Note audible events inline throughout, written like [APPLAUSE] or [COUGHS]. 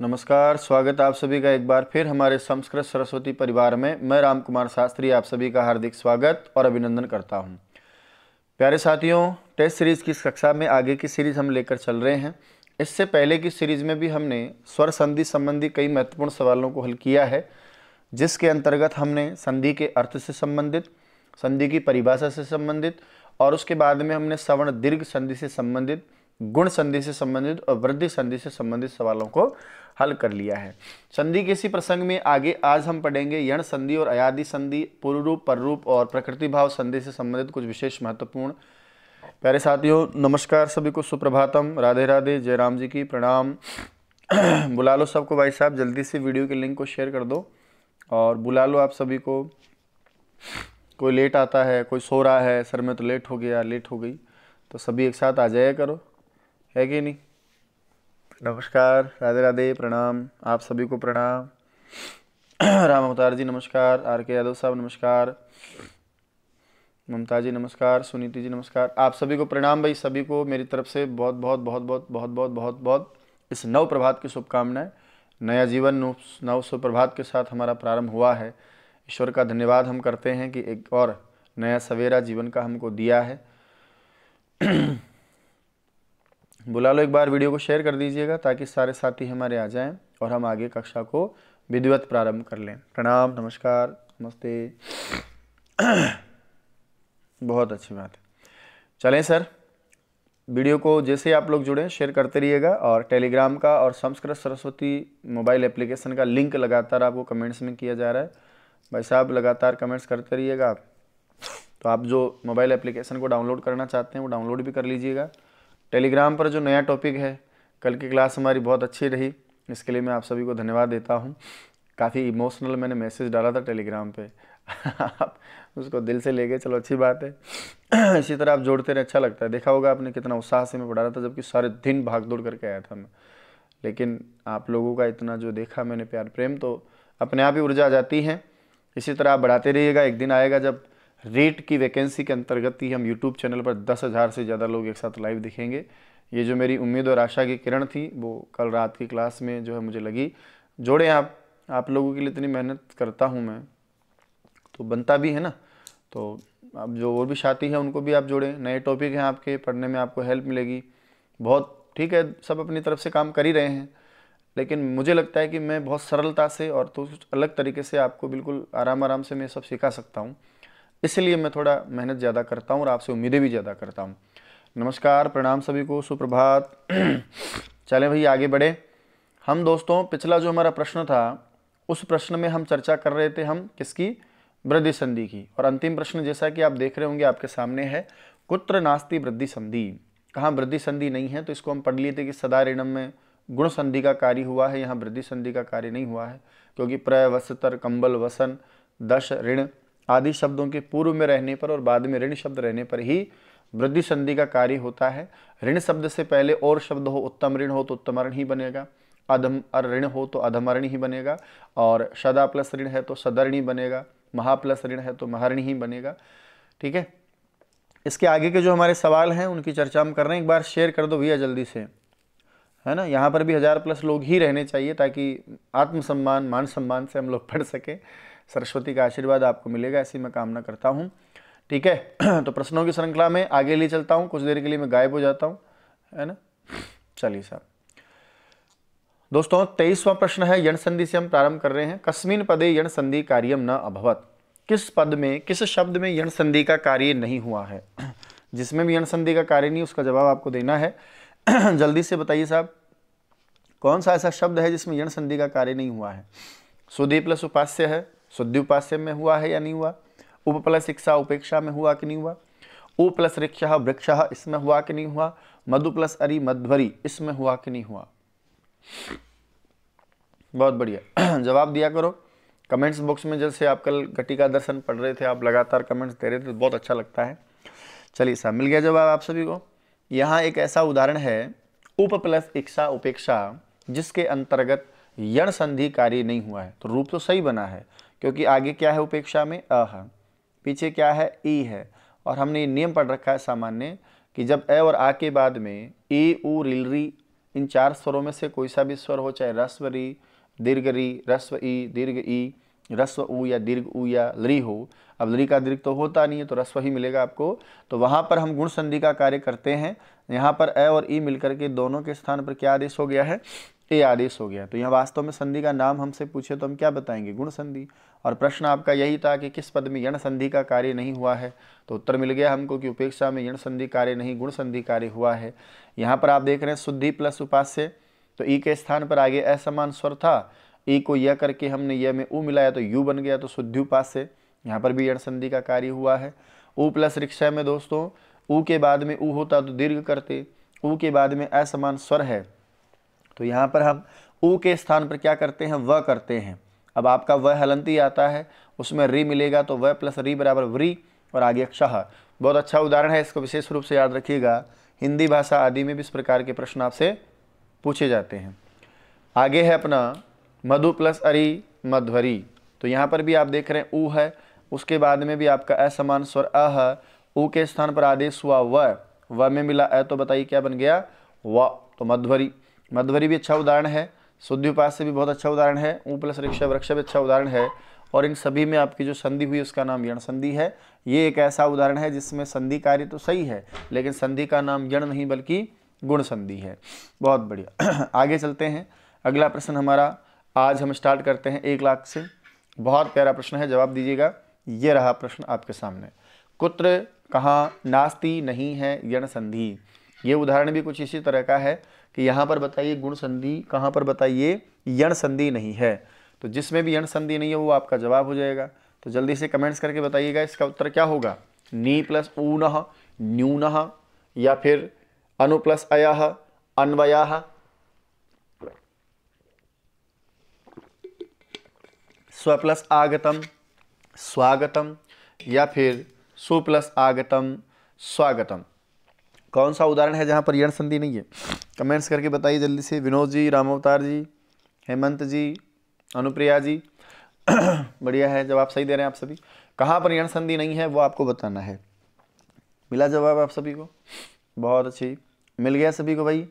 नमस्कार स्वागत आप सभी का एक बार फिर हमारे संस्कृत सरस्वती परिवार में मैं राम कुमार शास्त्री आप सभी का हार्दिक स्वागत और अभिनंदन करता हूं प्यारे साथियों टेस्ट सीरीज़ की कक्षा में आगे की सीरीज़ हम लेकर चल रहे हैं इससे पहले की सीरीज़ में भी हमने स्वर संधि संबंधी कई महत्वपूर्ण सवालों को हल किया है जिसके अंतर्गत हमने संधि के अर्थ से संबंधित संधि की परिभाषा से संबंधित और उसके बाद में हमने सवर्ण दीर्घ संधि से संबंधित गुण संधि से संबंधित और वृद्धि संधि से संबंधित सवालों को हल कर लिया है संधि के इसी प्रसंग में आगे आज हम पढ़ेंगे यण संधि और अयादि संधि पूर्व रूप पररूप और प्रकृति भाव संधि से संबंधित कुछ विशेष महत्वपूर्ण प्यारे साथियों नमस्कार सभी को सुप्रभातम राधे राधे जयराम जी की प्रणाम [CLEARS THROAT] बुला लो सबको भाई साहब जल्दी से वीडियो के लिंक को शेयर कर दो और बुला लो आप सभी को कोई लेट आता है कोई सो रहा है सर में तो लेट हो गया लेट हो गई तो सभी एक साथ आ जाया करो है कि नहीं नमस्कार राधे राधे प्रणाम आप सभी को प्रणाम [CLEARS THROAT] राम अवतार जी नमस्कार आर के यादव साहब नमस्कार ममता जी नमस्कार सुनीति जी नमस्कार आप सभी को प्रणाम भाई सभी को मेरी तरफ से बहुत बहुत बहुत बहुत बहुत बहुत बहुत बहुत इस नव प्रभात की शुभकामनाएं नया जीवन नव सुप्रभात के साथ हमारा प्रारंभ हुआ है ईश्वर का धन्यवाद हम करते हैं कि एक और नया सवेरा जीवन का हमको दिया है [CLEARS THROAT] बुला लो एक बार वीडियो को शेयर कर दीजिएगा ताकि सारे साथी हमारे आ जाएं और हम आगे कक्षा को विधिवत प्रारंभ कर लें प्रणाम नमस्कार नमस्ते [COUGHS] बहुत अच्छी बात है चलें सर वीडियो को जैसे ही आप लोग जुड़ें शेयर करते रहिएगा और टेलीग्राम का और संस्कृत सरस्वती मोबाइल एप्लीकेशन का लिंक लगातार आपको कमेंट्स में किया जा रहा है भाई साहब लगातार कमेंट्स करते रहिएगा आप तो आप जो मोबाइल एप्लीकेशन को डाउनलोड करना चाहते हैं वो डाउनलोड भी कर लीजिएगा टेलीग्राम पर जो नया टॉपिक है कल की क्लास हमारी बहुत अच्छी रही इसके लिए मैं आप सभी को धन्यवाद देता हूँ काफ़ी इमोशनल मैंने मैसेज डाला था टेलीग्राम पे [LAUGHS] आप उसको दिल से ले गए चलो अच्छी बात है [CLEARS THROAT] इसी तरह आप जोड़ते रहे अच्छा लगता है देखा होगा आपने कितना उत्साह से मैं पढ़ा रहा था जबकि सारे दिन भाग दौड़ करके आया था मैं लेकिन आप लोगों का इतना जो देखा मैंने प्यार प्रेम तो अपने आप ही ऊर्जा आ जाती है इसी तरह आप बढ़ाते रहिएगा एक दिन आएगा जब रेट की वैकेंसी के अंतर्गत ही हम यूट्यूब चैनल पर दस हज़ार से ज़्यादा लोग एक साथ लाइव दिखेंगे ये जो मेरी उम्मीद और आशा की किरण थी वो कल रात की क्लास में जो है मुझे लगी जोड़ें आप आप लोगों के लिए इतनी मेहनत करता हूँ मैं तो बनता भी है ना तो आप जो और भी साथी हैं उनको भी आप जोड़ें नए टॉपिक हैं आपके पढ़ने में आपको हेल्प मिलेगी बहुत ठीक है सब अपनी तरफ से काम कर ही रहे हैं लेकिन मुझे लगता है कि मैं बहुत सरलता से और तो अलग तरीके से आपको बिल्कुल आराम आराम से मैं सब सिखा सकता हूँ इसलिए मैं थोड़ा मेहनत ज़्यादा करता हूँ और आपसे उम्मीदें भी ज़्यादा करता हूँ नमस्कार प्रणाम सभी को सुप्रभात [CLEARS THROAT] चलें भाई आगे बढ़े हम दोस्तों पिछला जो हमारा प्रश्न था उस प्रश्न में हम चर्चा कर रहे थे हम किसकी वृद्धि संधि की और अंतिम प्रश्न जैसा कि आप देख रहे होंगे आपके सामने है कुत्र नास्ती वृद्धि संधि कहाँ वृद्धि संधि नहीं है तो इसको हम पढ़ लिए थे कि सदा ऋणम में गुण संधि का कार्य हुआ है यहाँ वृद्धि संधि का कार्य नहीं हुआ है क्योंकि प्रय वस्तर कंबल वसन दश ऋण आदि शब्दों के पूर्व में रहने पर और बाद में ऋण शब्द रहने पर ही वृद्धि संधि का कार्य होता है ऋण शब्द से पहले और शब्द हो उत्तम ऋण हो तो उत्तम ऋण ही बनेगा अधम ऋण हो तो अधमरण ही बनेगा और सदा प्लस ऋण है तो सदरण बनेगा महा प्लस ऋण है तो महारण ही बनेगा ठीक है इसके आगे के जो हमारे सवाल हैं उनकी चर्चा हम कर रहे हैं एक बार शेयर कर दो भैया जल्दी से है ना यहाँ पर भी हज़ार प्लस लोग ही रहने चाहिए ताकि आत्मसम्मान मान सम्मान से हम लोग पढ़ सकें सरस्वती का आशीर्वाद आपको मिलेगा ऐसी मैं कामना करता हूँ ठीक है [CLEARS THROAT] तो प्रश्नों की श्रृंखला में आगे ले चलता हूँ कुछ देर के लिए मैं गायब हो जाता हूँ है ना चलिए साहब दोस्तों तेईसवा प्रश्न है यण संधि से हम प्रारंभ कर रहे हैं कस्मिन पदे यण संधि कार्यम न अभवत किस पद में किस शब्द में यण संधि का कार्य नहीं हुआ है [CLEARS THROAT] जिसमें भी यण संधि का कार्य नहीं उसका जवाब आपको देना है [CLEARS THROAT] जल्दी से बताइए साहब कौन सा ऐसा शब्द है जिसमें यण संधि का कार्य नहीं हुआ है सुदीप प्लस उपास्य है शुद्धिपास्य में हुआ है या नहीं हुआ उप प्लस शिक्षा उपेक्षा में हुआ कि नहीं हुआ ओ प्लस रिक्ष वृक्ष इसमें हुआ कि नहीं हुआ मधु प्लस अरि मध्वरी इसमें हुआ कि नहीं हुआ बहुत बढ़िया [CLEARS THROAT] जवाब दिया करो कमेंट्स बॉक्स में जैसे आप कल घटिका दर्शन पढ़ रहे थे आप लगातार कमेंट्स दे रहे थे तो बहुत अच्छा लगता है चलिए सर मिल गया जवाब आप सभी को यहाँ एक ऐसा उदाहरण है उप प्लस इच्छा उपेक्षा जिसके अंतर्गत यण संधि कार्य नहीं हुआ है तो रूप तो सही बना है क्योंकि आगे क्या है उपेक्षा में अ है पीछे क्या है ई है और हमने ये नियम पढ़ रखा है सामान्य कि जब ए और आ के बाद में ए ऊ रिलरी इन चार स्वरों में से कोई सा भी स्वर हो चाहे रस्व री दीर्घ री रस्व ई दीर्घ ई रस्व ऊ या दीर्घ ऊ या लरी हो अब लरी का दीर्घ तो होता नहीं है तो रस्व ही मिलेगा आपको तो वहाँ पर हम गुण संधि का कार्य करते हैं यहाँ पर ए और ई मिलकर के दोनों के स्थान पर क्या आदेश हो गया है ए आदेश हो गया तो यहाँ वास्तव में संधि का नाम हमसे पूछे तो हम क्या बताएंगे गुण संधि और प्रश्न आपका यही था कि किस पद में यण संधि का कार्य नहीं हुआ है तो उत्तर मिल गया हमको कि उपेक्षा में यण संधि कार्य नहीं गुण संधि कार्य हुआ है यहाँ पर आप देख रहे हैं शुद्धि प्लस उपास्य तो ई के स्थान पर आगे असमान स्वर था ई को यह करके हमने यह में ऊ मिलाया तो यू बन गया तो शुद्धि उपास्य यहाँ पर भी यण संधि का कार्य हुआ है ऊ प्लस रिक्शा में दोस्तों ऊ के बाद में ऊ होता तो दीर्घ करते ऊ के बाद में असमान स्वर है तो यहाँ पर हम ऊ के स्थान पर क्या करते हैं व करते हैं अब आपका व हलंती आता है उसमें री मिलेगा तो व प्लस री बराबर व्री और आगे शाह बहुत अच्छा उदाहरण है इसको विशेष रूप से याद रखिएगा हिंदी भाषा आदि में भी इस प्रकार के प्रश्न आपसे पूछे जाते हैं आगे है अपना मधु प्लस अरी मध्वरी तो यहाँ पर भी आप देख रहे हैं ऊ है उसके बाद में भी आपका असमान स्वर अ है ऊ के स्थान पर आदेश हुआ व व में मिला अ तो बताइए क्या बन गया व तो मध्वरी मध्वरी भी अच्छा उदाहरण है शुद्धि उपास से भी बहुत अच्छा उदाहरण है ऊ प्लस वृक्ष वृक्ष भी अच्छा उदाहरण है और इन सभी में आपकी जो संधि हुई उसका नाम यण संधि है ये एक ऐसा उदाहरण है जिसमें संधि कार्य तो सही है लेकिन संधि का नाम यण नहीं बल्कि गुण संधि है बहुत बढ़िया [CLEARS THROAT] आगे चलते हैं अगला प्रश्न हमारा आज हम स्टार्ट करते हैं एक लाख से बहुत प्यारा प्रश्न है जवाब दीजिएगा ये रहा प्रश्न आपके सामने कुत्र कहाँ नास्ती नहीं है यण संधि ये उदाहरण भी कुछ इसी तरह का है कि यहाँ पर बताइए गुण संधि कहाँ पर बताइए यण संधि नहीं है तो जिसमें भी यण संधि नहीं है वो आपका जवाब हो जाएगा तो जल्दी से कमेंट्स करके बताइएगा इसका उत्तर क्या होगा नी प्लस ऊन न्यून या फिर अनु प्लस अय अन्वया स्व प्लस आगतम स्वागतम या फिर सु प्लस आगतम स्वागतम कौन सा उदाहरण है जहाँ पर यण संधि नहीं है कमेंट्स करके बताइए जल्दी से विनोद जी राम अवतार जी हेमंत जी अनुप्रिया जी [CLEARS THROAT] बढ़िया है जवाब सही दे रहे हैं आप सभी कहाँ पर यण संधि नहीं है वो आपको बताना है मिला जवाब आप सभी को बहुत अच्छी मिल गया सभी को भाई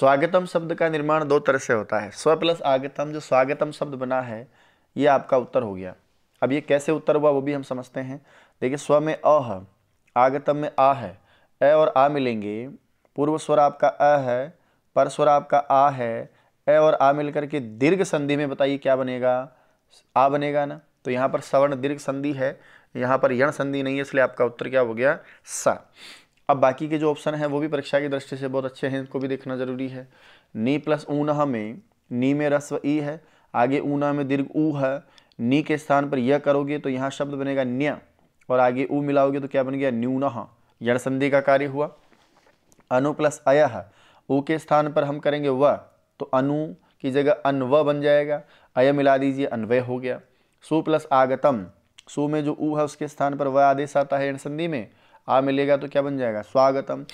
स्वागतम शब्द का निर्माण दो तरह से होता है स्व प्लस आगतम जो स्वागतम शब्द बना है ये आपका उत्तर हो गया अब ये कैसे उत्तर हुआ वो भी हम समझते हैं देखिए स्व में अ है आगतम में आ है ए और आ मिलेंगे पूर्व स्वर आपका अ है पर स्वर आपका आ है ए और आ मिलकर के दीर्घ संधि में बताइए क्या बनेगा आ बनेगा ना तो यहाँ पर सवर्ण दीर्घ संधि है यहाँ पर यण संधि नहीं है इसलिए आपका उत्तर क्या हो गया सा अब बाकी के जो ऑप्शन हैं वो भी परीक्षा की दृष्टि से बहुत अच्छे हैं इनको भी देखना जरूरी है नी प्लस ऊना में नी में रस्व ई है आगे ऊना में दीर्घ ऊ है नी के स्थान पर यह करोगे तो यहाँ शब्द बनेगा न्य और आगे ऊ मिलाओगे तो क्या बन गया न्यूना यण संधि का कार्य हुआ अनु प्लस अय ऊ के स्थान पर हम करेंगे व तो अनु की जगह अनव बन जाएगा अय मिला दीजिए अन्वय हो गया सु प्लस आगतम सु में जो ऊ है उसके स्थान पर वह आदेश आता है यण संधि में आ मिलेगा तो क्या बन जाएगा स्वागतम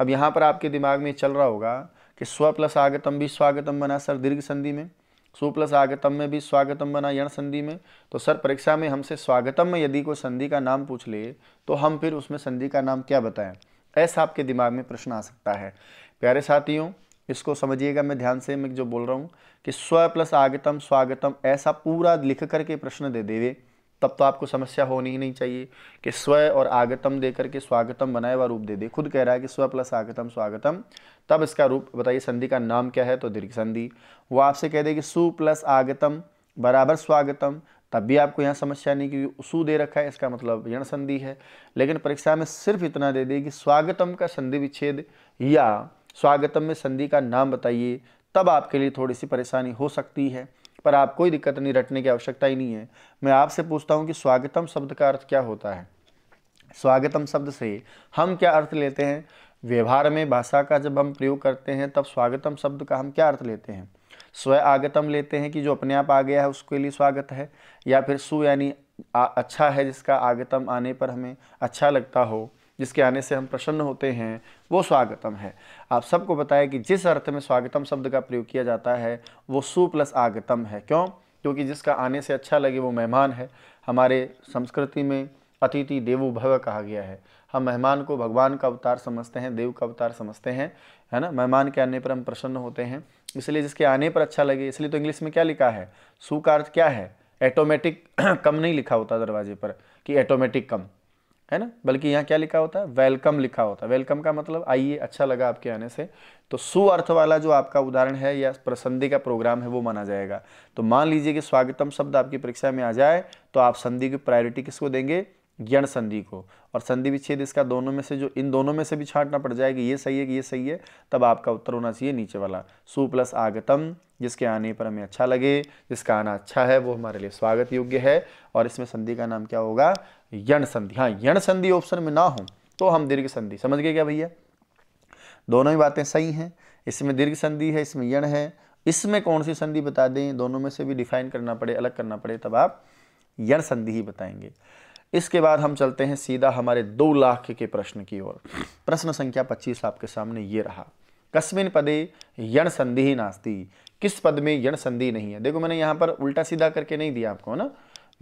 अब यहाँ पर आपके दिमाग में चल रहा होगा कि स्व प्लस आगतम भी स्वागतम बना सर दीर्घ संधि में सु प्लस आगतम में भी स्वागतम बना यण संधि में तो सर परीक्षा में हमसे स्वागतम में यदि कोई संधि का नाम पूछ ले तो हम फिर उसमें संधि का नाम क्या बताएं ऐसा आपके दिमाग में प्रश्न आ सकता है प्यारे साथियों इसको समझिएगा मैं ध्यान से मैं जो बोल रहा हूँ कि स्व प्लस आगतम स्वागतम ऐसा पूरा लिख करके प्रश्न दे देवे तब तो आपको समस्या होनी ही नहीं चाहिए कि स्व और आगतम दे करके स्वागतम बनाए हुआ रूप दे दे खुद कह रहा है कि स्व प्लस आगतम स्वागतम तब इसका रूप बताइए संधि का नाम क्या है तो दीर्घ संधि वो आपसे कह दे कि सु प्लस आगतम बराबर स्वागतम तब भी आपको यहाँ समस्या नहीं क्योंकि सु दे रखा है इसका मतलब यण संधि है लेकिन परीक्षा में सिर्फ इतना दे दे कि स्वागतम का संधि विच्छेद या स्वागतम में संधि का नाम बताइए तब आपके लिए थोड़ी सी परेशानी हो सकती है पर आप कोई दिक्कत नहीं रटने की आवश्यकता ही नहीं है मैं आपसे पूछता हूँ कि स्वागतम शब्द का अर्थ क्या होता है स्वागतम शब्द से हम क्या अर्थ लेते हैं व्यवहार में भाषा का जब हम प्रयोग करते हैं तब स्वागतम शब्द का हम क्या अर्थ लेते हैं स्व आगतम लेते हैं कि जो अपने आप आ गया है उसके लिए स्वागत है या फिर सु यानी अच्छा है जिसका आगतम आने पर हमें अच्छा लगता हो जिसके आने से हम प्रसन्न होते हैं वो स्वागतम है आप सबको बताया कि जिस अर्थ में स्वागतम शब्द का प्रयोग किया जाता है वो सु प्लस आगतम है क्यों क्योंकि जिसका आने से अच्छा लगे वो मेहमान है हमारे संस्कृति में अतिथि देवो भव कहा गया है हम मेहमान को भगवान का अवतार समझते हैं देव का अवतार समझते हैं है ना मेहमान के आने पर हम प्रसन्न होते हैं इसलिए जिसके आने पर अच्छा लगे इसलिए तो इंग्लिश में क्या लिखा है सु का अर्थ क्या है ऐटोमेटिक [CLEARS THROAT] कम नहीं लिखा होता दरवाजे पर कि ऐटोमेटिक कम है ना बल्कि यहाँ क्या लिखा होता है वेलकम लिखा होता है वेलकम का मतलब आइए अच्छा लगा आपके आने से तो सु अर्थ वाला जो आपका उदाहरण है या प्रसन्धि का प्रोग्राम है वो माना जाएगा तो मान लीजिए कि स्वागतम शब्द आपकी परीक्षा में आ जाए तो आप संधि की प्रायोरिटी किसको देंगे ज्ञान संधि को और संधि विच्छेद इसका दोनों में से जो इन दोनों में से भी छाटना पड़ जाएगा ये सही है कि ये सही है तब आपका उत्तर होना चाहिए नीचे वाला सु प्लस आगतम जिसके आने पर हमें अच्छा लगे जिसका आना अच्छा है वो हमारे लिए स्वागत योग्य है और इसमें संधि का नाम क्या होगा यण संधि हाँ यण संधि ऑप्शन में ना हो तो हम दीर्घ संधि समझ गए क्या भैया दोनों ही बातें सही हैं इसमें दीर्घ संधि है इसमें यण है इसमें कौन सी संधि बता दें दोनों में से भी डिफाइन करना पड़े अलग करना पड़े तब आप यण संधि ही बताएंगे इसके बाद हम चलते हैं सीधा हमारे दो लाख के प्रश्न की ओर प्रश्न संख्या पच्चीस आपके सामने ये रहा कस्मिन पदे यण संधि ही नास्ती किस पद में यण संधि नहीं है देखो मैंने यहाँ पर उल्टा सीधा करके नहीं दिया आपको ना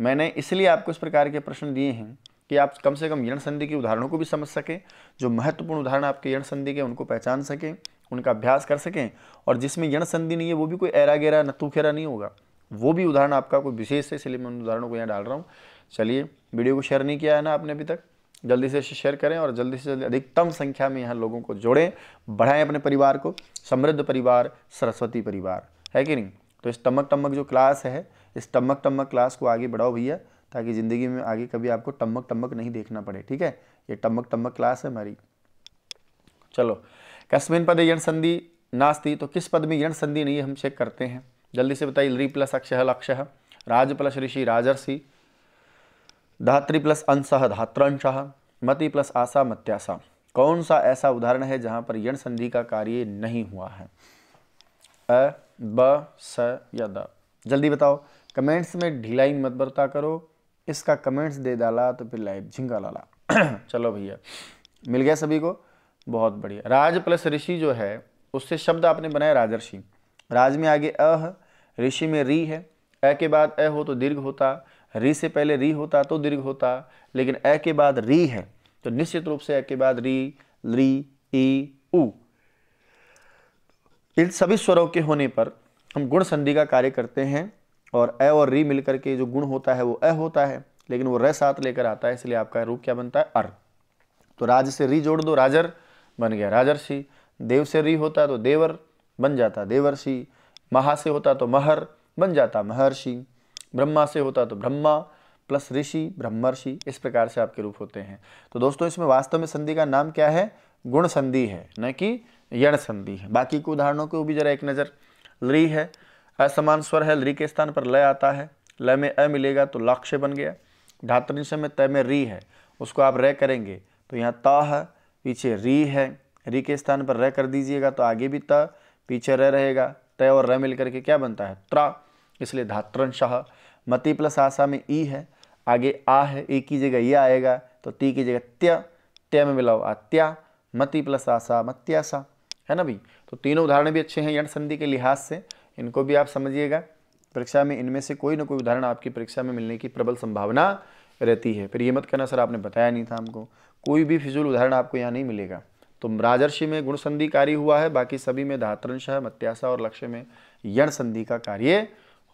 मैंने इसलिए आपको इस प्रकार के प्रश्न दिए हैं कि आप कम से कम यण संधि के उदाहरणों को भी समझ सकें जो महत्वपूर्ण उदाहरण आपके यण संधि के उनको पहचान सकें उनका अभ्यास कर सकें और जिसमें यण संधि नहीं है वो भी कोई ऐरा गेरा नतू नहीं होगा वो भी उदाहरण आपका कोई विशेष है इसलिए मैं उन उदाहरणों को यहाँ डाल रहा हूँ चलिए वीडियो को शेयर नहीं किया है ना आपने अभी तक जल्दी से शेयर करें और जल्दी से जल्दी अधिकतम संख्या में यहाँ लोगों को जोड़ें बढ़ाएं अपने परिवार को समृद्ध परिवार सरस्वती परिवार है कि नहीं तो इस टमक टमक जो क्लास है इस टमक टमक क्लास को आगे बढ़ाओ भैया ताकि ज़िंदगी में आगे कभी आपको टमक टमक नहीं देखना पड़े ठीक है ये टमक टमक क्लास है हमारी चलो कस्मिन पद यण संधि नास्ती तो किस पद में यण संधि नहीं है हम चेक करते हैं जल्दी से बताइए री प्लस अक्ष लक्ष्य राज प्लस ऋषि राजर्षि धात्री प्लस अंश धात्रांश मति प्लस आशा मत्याशा कौन सा ऐसा उदाहरण है जहां पर यण संधि का कार्य नहीं हुआ है अ ब स या द जल्दी बताओ कमेंट्स में ढिलाई मत बरता करो इसका कमेंट्स दे डाला तो फिर लाइव झिंगा लाला [CLEARS THROAT] चलो भैया मिल गया सभी को बहुत बढ़िया राज प्लस ऋषि जो है उससे शब्द आपने बनाया राजर्षि राज में आगे अह ऋषि में री है अ के बाद अ हो तो दीर्घ होता री से पहले री होता तो दीर्घ होता लेकिन ए के बाद री है तो निश्चित रूप से ए के बाद री री ई उ इन सभी स्वरों के होने पर हम गुण संधि का कार्य करते हैं और ए और री मिलकर के जो गुण होता है वो ए होता है लेकिन वो र साथ लेकर आता है इसलिए आपका रूप क्या बनता है अर तो राज से री जोड़ दो राजर बन गया राजर्षि देव से री होता तो देवर बन जाता देवर्षि महा से होता तो महर बन जाता महर्षि ब्रह्मा से होता तो ब्रह्मा प्लस ऋषि ब्रह्मर्षि इस प्रकार से आपके रूप होते हैं तो दोस्तों इसमें वास्तव में संधि का नाम क्या है गुण संधि है न कि यण संधि है बाकी के उदाहरणों को भी जरा एक नज़र ली है असमान स्वर है ली के स्थान पर लय आता है लय में अ मिलेगा तो लाक्ष्य बन गया धातुनिश में तय में री है उसको आप रह करेंगे तो यहाँ ता है पीछे री है री के स्थान पर रह कर दीजिएगा तो आगे भी त पीछे र रहेगा तय और रह मिल करके क्या बनता है त्रा इसलिए धात्रंशाह मती प्लस आशा में ई है आगे आ है ई की जगह ये आएगा तो ती की जगह त्य त्य में मिलाओ आत्या मती प्लस आशा मत्याशा है ना भाई तो तीनों उदाहरण भी अच्छे हैं यण संधि के लिहाज से इनको भी आप समझिएगा परीक्षा में इनमें से कोई ना कोई उदाहरण आपकी परीक्षा में मिलने की प्रबल संभावना रहती है फिर ये मत कहना सर आपने बताया नहीं था हमको कोई भी फिजूल उदाहरण आपको यहाँ नहीं मिलेगा तो राजर्षि में गुण संधि कार्य हुआ है बाकी सभी में धात्रंश मत्याशा और लक्ष्य में यण संधि का कार्य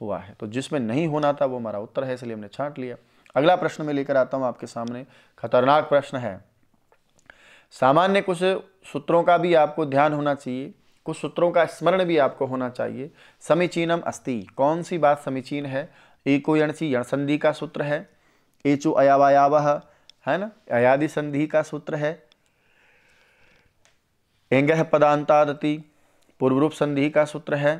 हुआ है तो जिसमें नहीं होना था वो हमारा उत्तर है इसलिए हमने छांट लिया अगला प्रश्न में लेकर आता हूँ आपके सामने खतरनाक प्रश्न है सामान्य कुछ सूत्रों का भी आपको ध्यान होना चाहिए कुछ सूत्रों का स्मरण भी आपको होना चाहिए समीचीनम अस्ति कौन सी बात समीचीन है एको यणसी का सूत्र है एचो अयावायाव है ना अयादि संधि का सूत्र है एंग पदांतादति पूर्वरूप संधि का सूत्र है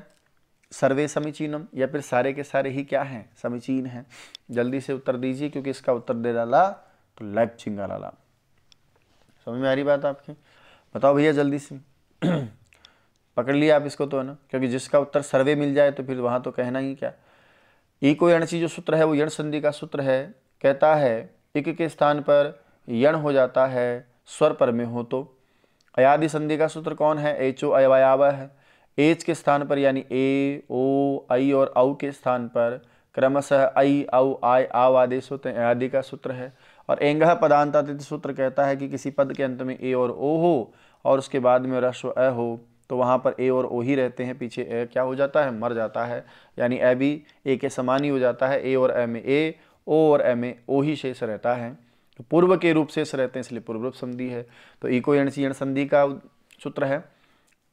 सर्वे समीचीनम या फिर सारे के सारे ही क्या हैं समीचीन हैं जल्दी से उत्तर दीजिए क्योंकि इसका उत्तर दे डाला तो लाइफ चिंगा लाला समझ में आ रही बात आपकी बताओ भैया जल्दी से [CLEARS THROAT] पकड़ लिया आप इसको तो है ना क्योंकि जिसका उत्तर सर्वे मिल जाए तो फिर वहाँ तो कहना ही क्या इको यणसी जो सूत्र है वो यण संधि का सूत्र है कहता है इक के स्थान पर यण हो जाता है स्वर पर में हो तो अयादि संधि का सूत्र कौन है एचो अयवायाव है एच के स्थान पर यानी ए ओ आई और औ के स्थान पर क्रमशः आई औ आय आव आदेश होते हैं आदि का सूत्र है और एंगह पदांता सूत्र कहता है कि किसी पद के अंत में ए और ओ हो और उसके बाद में रस्व अ हो तो वहाँ पर ए और ओ ही रहते हैं पीछे ए क्या हो जाता है मर जाता है यानी ए भी ए के समान ही हो जाता है ए और ए में ए ओ और ए में ओ ही शेष रहता है तो पूर्व के रूप शेष रहते हैं इसलिए पूर्व रूप संधि है तो इको एण सी एण संधि का सूत्र है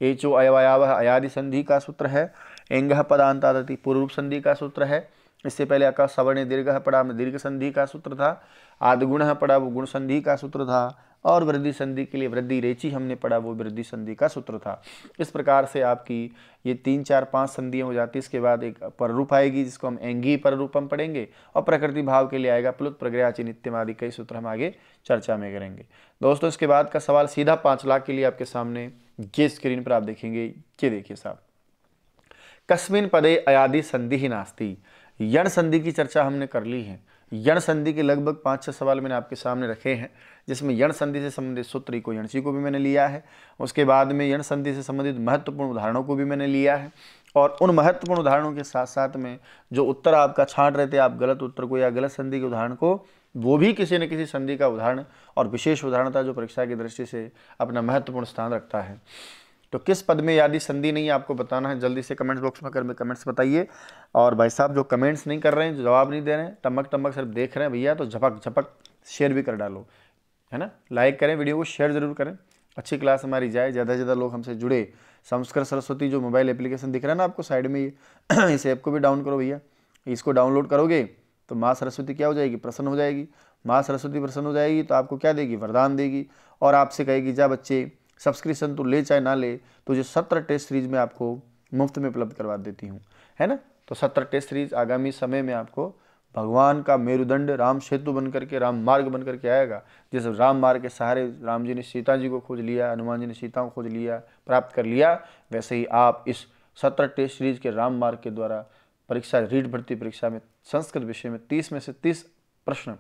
एचो अयवयाव अयादि संधि का सूत्र है एंग पदांतादति पूर्व संधि का सूत्र है इससे पहले आकाश सवर्ण दीर्घ पड़ा में दीर्घ संधि का सूत्र था आदगुण पड़ा वो गुण संधि का सूत्र था और वृद्धि संधि के लिए वृद्धि रेची हमने पढ़ा वो वृद्धि संधि का सूत्र था इस प्रकार से आपकी ये तीन चार पांच संधियाँ हो जाती इसके बाद एक पररूप आएगी जिसको हम एंगी पररूपम पढ़ेंगे और प्रकृति भाव के लिए आएगा प्लुत प्रग्रयाची नित्यम आदि कई सूत्र हम आगे चर्चा में करेंगे दोस्तों इसके बाद का सवाल सीधा पाँच लाख के लिए आपके सामने ये स्क्रीन पर आप देखेंगे ये देखिए साहब कस्मिन पदे अयादि संधि ही नास्ती यण संधि की चर्चा हमने कर ली है यण संधि के लगभग पाँच छः सवाल मैंने आपके सामने रखे हैं जिसमें यण संधि से संबंधित सूत्र को यणसी को भी मैंने लिया है उसके बाद में यण संधि से संबंधित महत्वपूर्ण उदाहरणों को भी मैंने लिया है और उन महत्वपूर्ण उदाहरणों के साथ साथ में जो उत्तर आपका छाट रहे थे आप गलत उत्तर को या गलत संधि के उदाहरण को वो भी किसी न किसी संधि का उदाहरण और विशेष उदाहरण था जो परीक्षा की दृष्टि से अपना महत्वपूर्ण स्थान रखता है तो किस पद में यदि संधि नहीं है आपको बताना है जल्दी से कमेंट्स बॉक्स में कर में कमेंट्स बताइए और भाई साहब जो कमेंट्स नहीं कर रहे हैं जो जवाब नहीं दे रहे हैं टमक टमक सिर्फ देख रहे हैं भैया तो झपक झपक शेयर भी कर डालो है ना लाइक करें वीडियो को शेयर ज़रूर करें अच्छी क्लास हमारी जाए ज़्यादा से ज़्यादा लोग हमसे जुड़े संस्कृत सरस्वती जो मोबाइल एप्लीकेशन दिख रहा है ना आपको साइड में ये [COUGHS] इस ऐप को भी डाउन करो भैया इसको डाउनलोड करोगे तो माँ सरस्वती क्या हो जाएगी प्रसन्न हो जाएगी माँ सरस्वती प्रसन्न हो जाएगी तो आपको क्या देगी वरदान देगी और आपसे कहेगी जा बच्चे सब्सक्रिप्शन तो ले चाहे ना ले तो जो सत्र टेस्ट सीरीज में आपको मुफ्त में उपलब्ध करवा देती हूँ है ना तो सत्र टेस्ट सीरीज आगामी समय में आपको भगवान का मेरुदंड राम सेतु बन करके राम मार्ग बन करके आएगा जैसे राम मार्ग के सहारे राम जी ने सीता जी को खोज लिया हनुमान जी ने सीता को खोज लिया प्राप्त कर लिया वैसे ही आप इस सत्र टेस्ट सीरीज के राम मार्ग के द्वारा परीक्षा रीट भर्ती परीक्षा में संस्कृत विषय में तीस में से तीस प्रश्न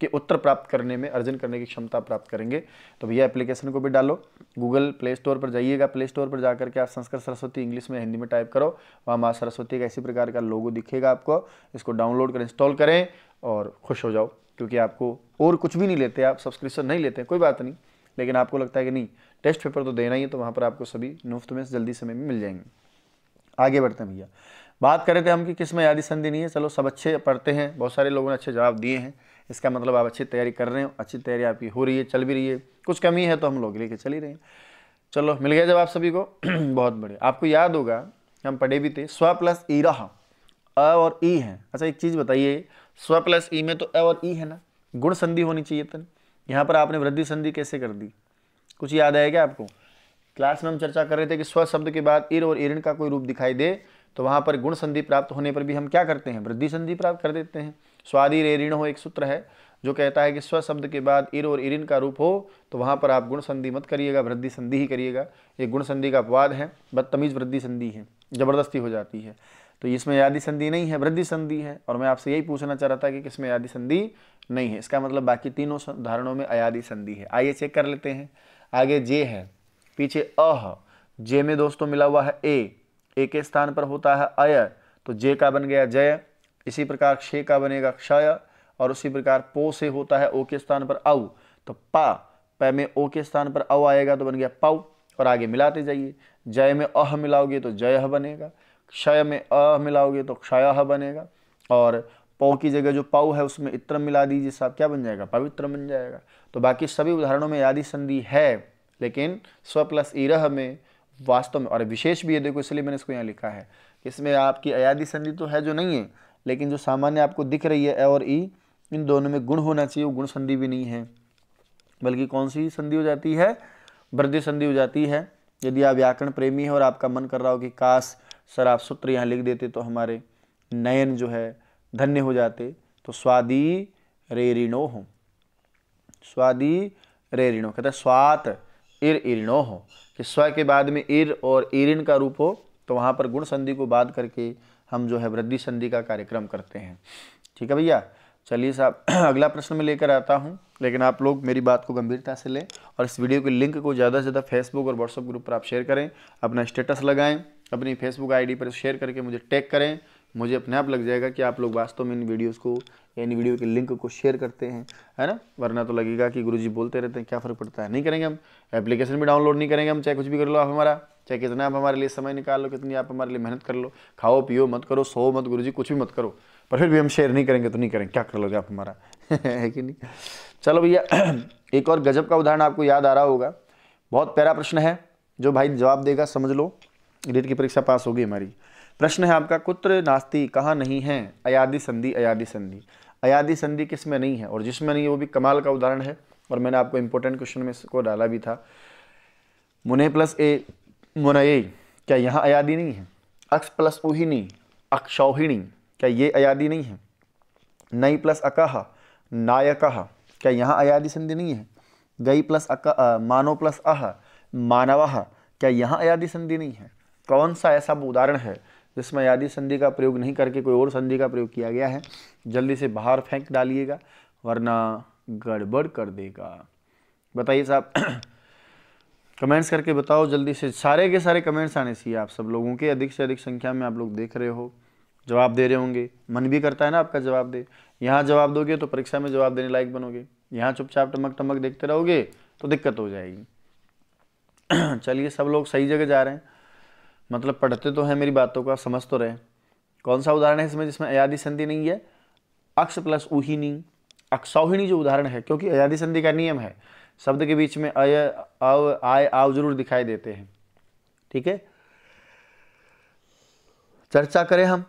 के उत्तर प्राप्त करने में अर्जन करने की क्षमता प्राप्त करेंगे तो भैया एप्लीकेशन को भी डालो गूगल प्ले स्टोर पर जाइएगा प्ले स्टोर पर जाकर के आप संस्कृत सरस्वती इंग्लिश में हिंदी में टाइप करो वहाँ माँ सरस्वती का इसी प्रकार का लोगो दिखेगा आपको इसको डाउनलोड कर इंस्टॉल करें और खुश हो जाओ क्योंकि आपको और कुछ भी नहीं लेते आप सब्सक्रिप्शन नहीं लेते कोई बात नहीं लेकिन आपको लगता है कि नहीं टेस्ट पेपर तो देना ही है तो वहाँ पर आपको सभी मुफ्त में जल्दी समय में मिल जाएंगे आगे बढ़ते हैं भैया बात करें थे हम कि किस में यादी संधि नहीं है चलो सब अच्छे पढ़ते हैं बहुत सारे लोगों ने अच्छे जवाब दिए हैं इसका मतलब आप अच्छी तैयारी कर रहे हो अच्छी तैयारी आपकी हो रही है चल भी रही है कुछ कमी है तो हम लोग लेके चल ही रहे हैं चलो मिल गया जवाब सभी को [CLEARS THROAT] बहुत बढ़िया आपको याद होगा हम पढ़े भी थे स्व प्लस ई रहा अ और ई है अच्छा एक चीज़ बताइए स्व प्लस ई में तो अ और ई है ना गुण संधि होनी चाहिए तो यहाँ पर आपने वृद्धि संधि कैसे कर दी कुछ याद आएगा आपको क्लास में हम चर्चा कर रहे थे कि स्व शब्द के बाद इर और इरण का कोई रूप दिखाई दे तो वहाँ पर गुण संधि प्राप्त होने पर भी हम क्या करते हैं वृद्धि संधि प्राप्त कर देते हैं स्वादि रे ऋण हो एक सूत्र है जो कहता है कि स्व शब्द के बाद इर और इरिन का रूप हो तो वहाँ पर आप गुण संधि मत करिएगा वृद्धि संधि ही करिएगा ये गुण संधि का अपवाद है बदतमीज़ वृद्धि संधि है ज़बरदस्ती हो जाती है तो इसमें यादि संधि नहीं है वृद्धि संधि है और मैं आपसे यही पूछना चाह रहा था कि किसमें यादि संधि नहीं है इसका मतलब बाकी तीनों धारणों में अयादि संधि है आइए चेक कर लेते हैं आगे जे है पीछे अ जे में दोस्तों मिला हुआ है ए ए के स्थान पर होता है अय तो जे का बन गया जय इसी प्रकार क्षे का बनेगा क्षय और उसी प्रकार पो से होता है ओ के स्थान पर औ तो पा प में ओ के स्थान पर औ आएगा तो बन गया पव और आगे मिलाते जाइए जय में अह मिलाओगे तो जय बनेगा क्षय में अ मिलाओगे तो क्षय बनेगा और पौ की जगह जो पाऊ है उसमें इत्रम मिला दीजिए साहब क्या बन जाएगा पवित्र बन जाएगा तो बाकी सभी उदाहरणों में आदि संधि है लेकिन स्व प्लस इरह में वास्तव में और विशेष भी ये देखो इसलिए मैंने इसको यहाँ लिखा है इसमें आपकी अयादी संधि तो है जो नहीं है लेकिन जो सामान्य आपको दिख रही है ए और ई इन दोनों में गुण होना चाहिए वो गुण संधि भी नहीं है बल्कि कौन सी संधि हो जाती है वृद्धि संधि हो जाती है यदि आप व्याकरण प्रेमी हैं और आपका मन कर रहा हो कि काश सर आप सूत्र यहाँ लिख देते तो हमारे नयन जो है धन्य हो जाते तो स्वादी रेरिणो हो स्वादी रेरिणो कहते हैं स्वात इर इरिणो हो कि स्व के बाद में इर और इरिन का रूप हो तो वहाँ पर गुण संधि को बाद करके हम जो है वृद्धि संधि का कार्यक्रम करते हैं ठीक है भैया चलिए साहब [CLEARS THROAT] अगला प्रश्न मैं लेकर आता हूँ लेकिन आप लोग मेरी बात को गंभीरता से लें और इस वीडियो के लिंक को ज़्यादा से ज़्यादा फेसबुक और व्हाट्सअप ग्रुप पर आप शेयर करें अपना स्टेटस लगाएं अपनी फेसबुक आईडी पर शेयर करके मुझे टैग करें मुझे अपने आप लग जाएगा कि आप लोग वास्तव में इन वीडियोज़ को इन वीडियो के लिंक को शेयर करते हैं है ना वरना तो लगेगा कि गुरुजी बोलते रहते हैं क्या फ़र्क पड़ता है नहीं करेंगे हम एप्लीकेशन भी डाउनलोड नहीं करेंगे हम चाहे कुछ भी कर लो आप हमारा चाहे कितना आप हमारे लिए समय निकाल लो कितनी आप हमारे लिए मेहनत कर लो खाओ पियो मत करो सो मत गुरु कुछ भी मत करो पर फिर भी हम शेयर नहीं करेंगे तो नहीं करेंगे क्या कर लोगे आप हमारा [LAUGHS] है कि नहीं चलो भैया [CLEARS THROAT] एक और गजब का उदाहरण आपको याद आ रहा होगा बहुत प्यारा प्रश्न है जो भाई जवाब देगा समझ लो रीट की परीक्षा पास होगी हमारी प्रश्न है आपका कुत्र नास्ति कहाँ नहीं है अयादि संधि अयादि संधि अयादि संधि किस में नहीं है और जिसमें नहीं वो भी कमाल का उदाहरण है और मैंने आपको इंपॉर्टेंट क्वेश्चन में इसको डाला भी था मुने प्लस ए मुनए क्या यहाँ अयादि नहीं है अक्स प्लस उहिनी अक्षौहिणी क्या ये अयादि नहीं है नई प्लस अकाह नायकह क्या यहाँ अयादि संधि नहीं है गई प्लस अका मानो प्लस अह मानव क्या यहाँ अयादि संधि नहीं है कौन सा ऐसा उदाहरण है विस्मयादि संधि का प्रयोग नहीं करके कोई और संधि का प्रयोग किया गया है जल्दी से बाहर फेंक डालिएगा वरना गड़बड़ कर देगा बताइए साहब कमेंट्स [CLEARS THROAT] करके बताओ जल्दी से सारे के सारे कमेंट्स आने चाहिए आप सब लोगों के अधिक से अधिक संख्या में आप लोग देख रहे हो जवाब दे रहे होंगे मन भी करता है ना आपका जवाब दे यहाँ जवाब दोगे तो परीक्षा में जवाब देने लायक बनोगे यहाँ चुपचाप टमक टमक देखते रहोगे तो दिक्कत हो जाएगी [CLEARS THROAT] चलिए सब लोग सही जगह जा रहे हैं मतलब पढ़ते तो हैं मेरी बातों का समझ तो रहे कौन सा उदाहरण है इसमें जिसमें अयाधि संधि नहीं है अक्ष प्लस उहिनी अक्षौहिणी जो उदाहरण है क्योंकि अयाधि संधि का नियम है शब्द के बीच में अय अव आय आव जरूर दिखाई देते हैं ठीक है चर्चा करें हम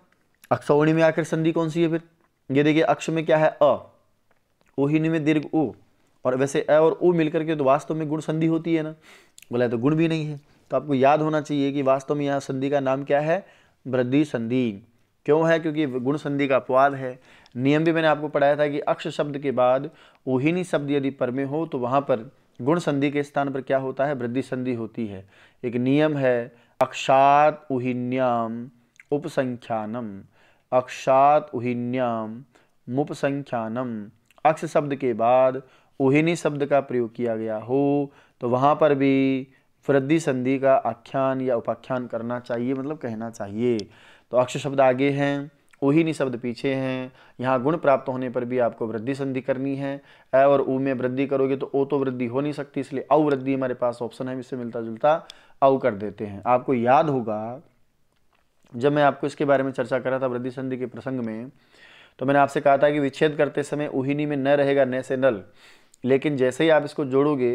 अक्षौहिणी में आकर संधि कौन सी है फिर ये देखिए अक्ष में क्या है अ ओहिनी में दीर्घ ऊ और वैसे अ और उ मिलकर के तो वास्तव में गुण संधि होती है ना बोला तो गुण भी नहीं है तो आपको याद होना चाहिए कि वास्तव में यहाँ संधि का नाम क्या है वृद्धि संधि क्यों है क्योंकि गुण संधि का अपवाद है नियम भी मैंने आपको पढ़ाया था कि अक्ष शब्द के बाद ओहिनी शब्द यदि पर में हो तो वहाँ पर गुण संधि के स्थान पर क्या होता है वृद्धि संधि होती है एक नियम है अक्षात उहिन्याम उपसंख्यानम अक्षात उहिन्याम मुपसंख्यानम अक्ष शब्द के बाद उहिनी शब्द का प्रयोग किया गया हो तो वहाँ पर भी वृद्धि संधि का आख्यान या उपाख्यान करना चाहिए मतलब कहना चाहिए तो अक्ष शब्द आगे हैं ओहिनी शब्द पीछे हैं यहाँ गुण प्राप्त होने पर भी आपको वृद्धि संधि करनी है ए और ऊ में वृद्धि करोगे तो ओ तो वृद्धि हो नहीं सकती इसलिए औ वृद्धि हमारे पास ऑप्शन है इससे मिलता जुलता औ कर देते हैं आपको याद होगा जब मैं आपको इसके बारे में चर्चा कर रहा था वृद्धि संधि के प्रसंग में तो मैंने आपसे कहा था कि विच्छेद करते समय उहिनी में न रहेगा न से नल लेकिन जैसे ही आप इसको जोड़ोगे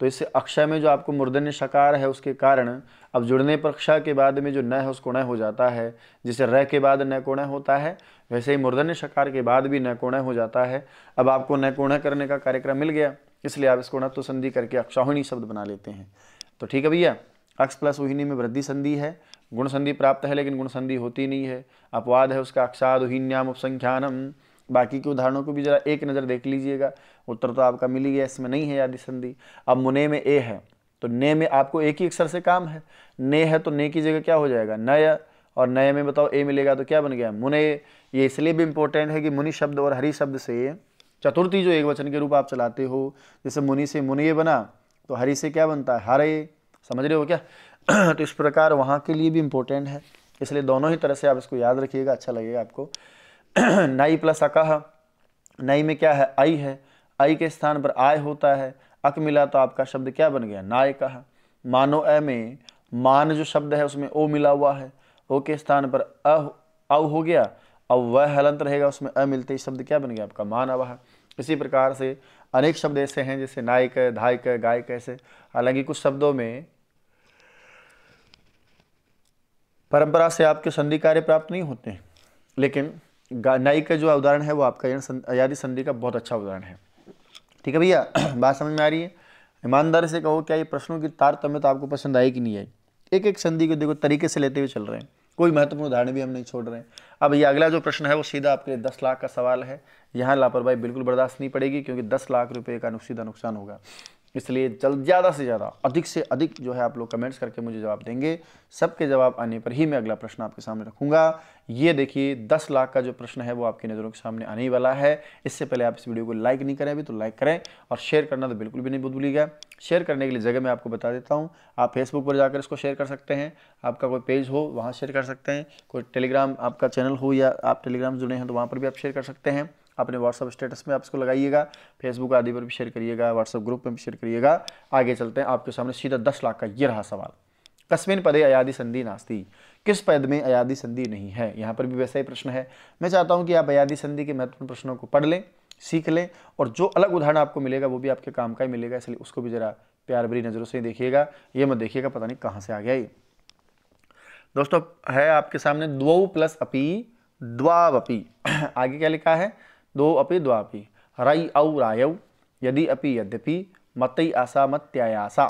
तो इससे अक्षय में जो आपको मूर्धन्य शकार है उसके कारण अब जुड़ने पर क्ष के बाद में जो न है उसको न हो जाता है जिसे रह के बाद न कोण होता है वैसे ही मूर्धन्य शकार के बाद भी न कोण हो जाता है अब आपको न कोण करने का कार्यक्रम मिल गया इसलिए आप इसको तो संधि करके अक्षाहिणी शब्द बना लेते हैं तो ठीक है भैया अक्ष प्लस उहिनी में वृद्धि संधि है गुण संधि प्राप्त है लेकिन गुण संधि होती नहीं है अपवाद है उसका अक्षाद उहिन्याम उपसंख्यानम बाकी के उदाहरणों को भी जरा एक नज़र देख लीजिएगा उत्तर तो आपका मिल ही गया इसमें नहीं है आदि संधि अब मुने में ए है तो ने में आपको एक ही अक्षर से काम है ने है तो ने की जगह क्या हो जाएगा नय और नए में बताओ ए मिलेगा तो क्या बन गया मुने ये इसलिए भी इम्पोर्टेंट है कि मुनि शब्द और हरि शब्द से चतुर्थी जो एक वचन के रूप आप चलाते हो जैसे मुनि से मुनिये बना तो हरि से क्या बनता है हरे समझ रहे हो क्या [CLEARS THROAT] तो इस प्रकार वहाँ के लिए भी इम्पोर्टेंट है इसलिए दोनों ही तरह से आप इसको याद रखिएगा अच्छा लगेगा आपको [CLEARS THROAT] नई प्लस अकह नई में क्या है आई है आई के स्थान पर आय होता है अक मिला तो आपका शब्द क्या बन गया नाय कहा मानो ए में मान जो शब्द है उसमें ओ मिला हुआ है ओ के स्थान पर अ अव हो गया अब वह हलंत रहेगा उसमें अ मिलते ही शब्द क्या बन गया आपका मान अवह इसी प्रकार से अनेक शब्द ऐसे हैं जैसे नायक धायक गायक ऐसे हालांकि कुछ शब्दों में परंपरा से आपके संधि कार्य प्राप्त नहीं होते लेकिन नाई का जो उदाहरण है वो आपका यादि संधि का बहुत अच्छा उदाहरण है ठीक है भैया [CLEARS THROAT] बात समझ में आ रही है ईमानदारी से कहो क्या ये प्रश्नों की तारतम्य तो आपको पसंद आई कि नहीं आई एक एक संधि को देखो तरीके से लेते हुए चल रहे हैं कोई महत्वपूर्ण उदाहरण भी हम नहीं छोड़ रहे हैं अब ये अगला जो प्रश्न है वो सीधा आपके लिए दस लाख का सवाल है यहाँ लापरवाही बिल्कुल बर्दाश्त नहीं पड़ेगी क्योंकि दस लाख रुपये का सीधा नुकसान होगा इसलिए जल्द ज़्यादा से ज़्यादा अधिक से अधिक जो है आप लोग कमेंट्स करके मुझे जवाब देंगे सबके जवाब आने पर ही मैं अगला प्रश्न आपके सामने रखूँगा ये देखिए दस लाख का जो प्रश्न है वो आपकी नज़रों के सामने आने ही वाला है इससे पहले आप इस वीडियो को लाइक नहीं करें अभी तो लाइक करें और शेयर करना तो बिल्कुल भी नहीं भूलिएगा शेयर करने के लिए जगह मैं आपको बता देता हूँ आप फेसबुक पर जाकर इसको शेयर कर सकते हैं आपका कोई पेज हो वहाँ शेयर कर सकते हैं कोई टेलीग्राम आपका चैनल हो या आप टेलीग्राम जुड़े हैं तो वहाँ पर भी आप शेयर कर सकते हैं अपने व्हाट्सअप स्टेटस में आप इसको लगाइएगा फेसबुक आदि पर भी शेयर करिएगा व्हाट्सअप ग्रुप में भी शेयर करिएगा आगे चलते हैं आपके सामने सीधा दस लाख का ये रहा सवाल कस्मिन पदे अयादी संधि नास्ती किस पद में अयादी संधि नहीं है यहाँ पर भी वैसा ही प्रश्न है मैं चाहता हूँ कि आप अयादी संधि के महत्वपूर्ण प्रश्नों को पढ़ लें सीख लें और जो अलग उदाहरण आपको मिलेगा वो भी आपके काम का ही मिलेगा इसलिए उसको भी ज़रा प्यार भरी नज़रों से देखिएगा ये मत देखिएगा पता नहीं कहाँ से आ गया ये दोस्तों है आपके सामने द्वौ प्लस अपी द्वावपी [CLEARS THROAT] आगे क्या लिखा है दो अपि द्वापि रई औ रायौ यदि अपि यद्यपि मतई आसा मत्यायासा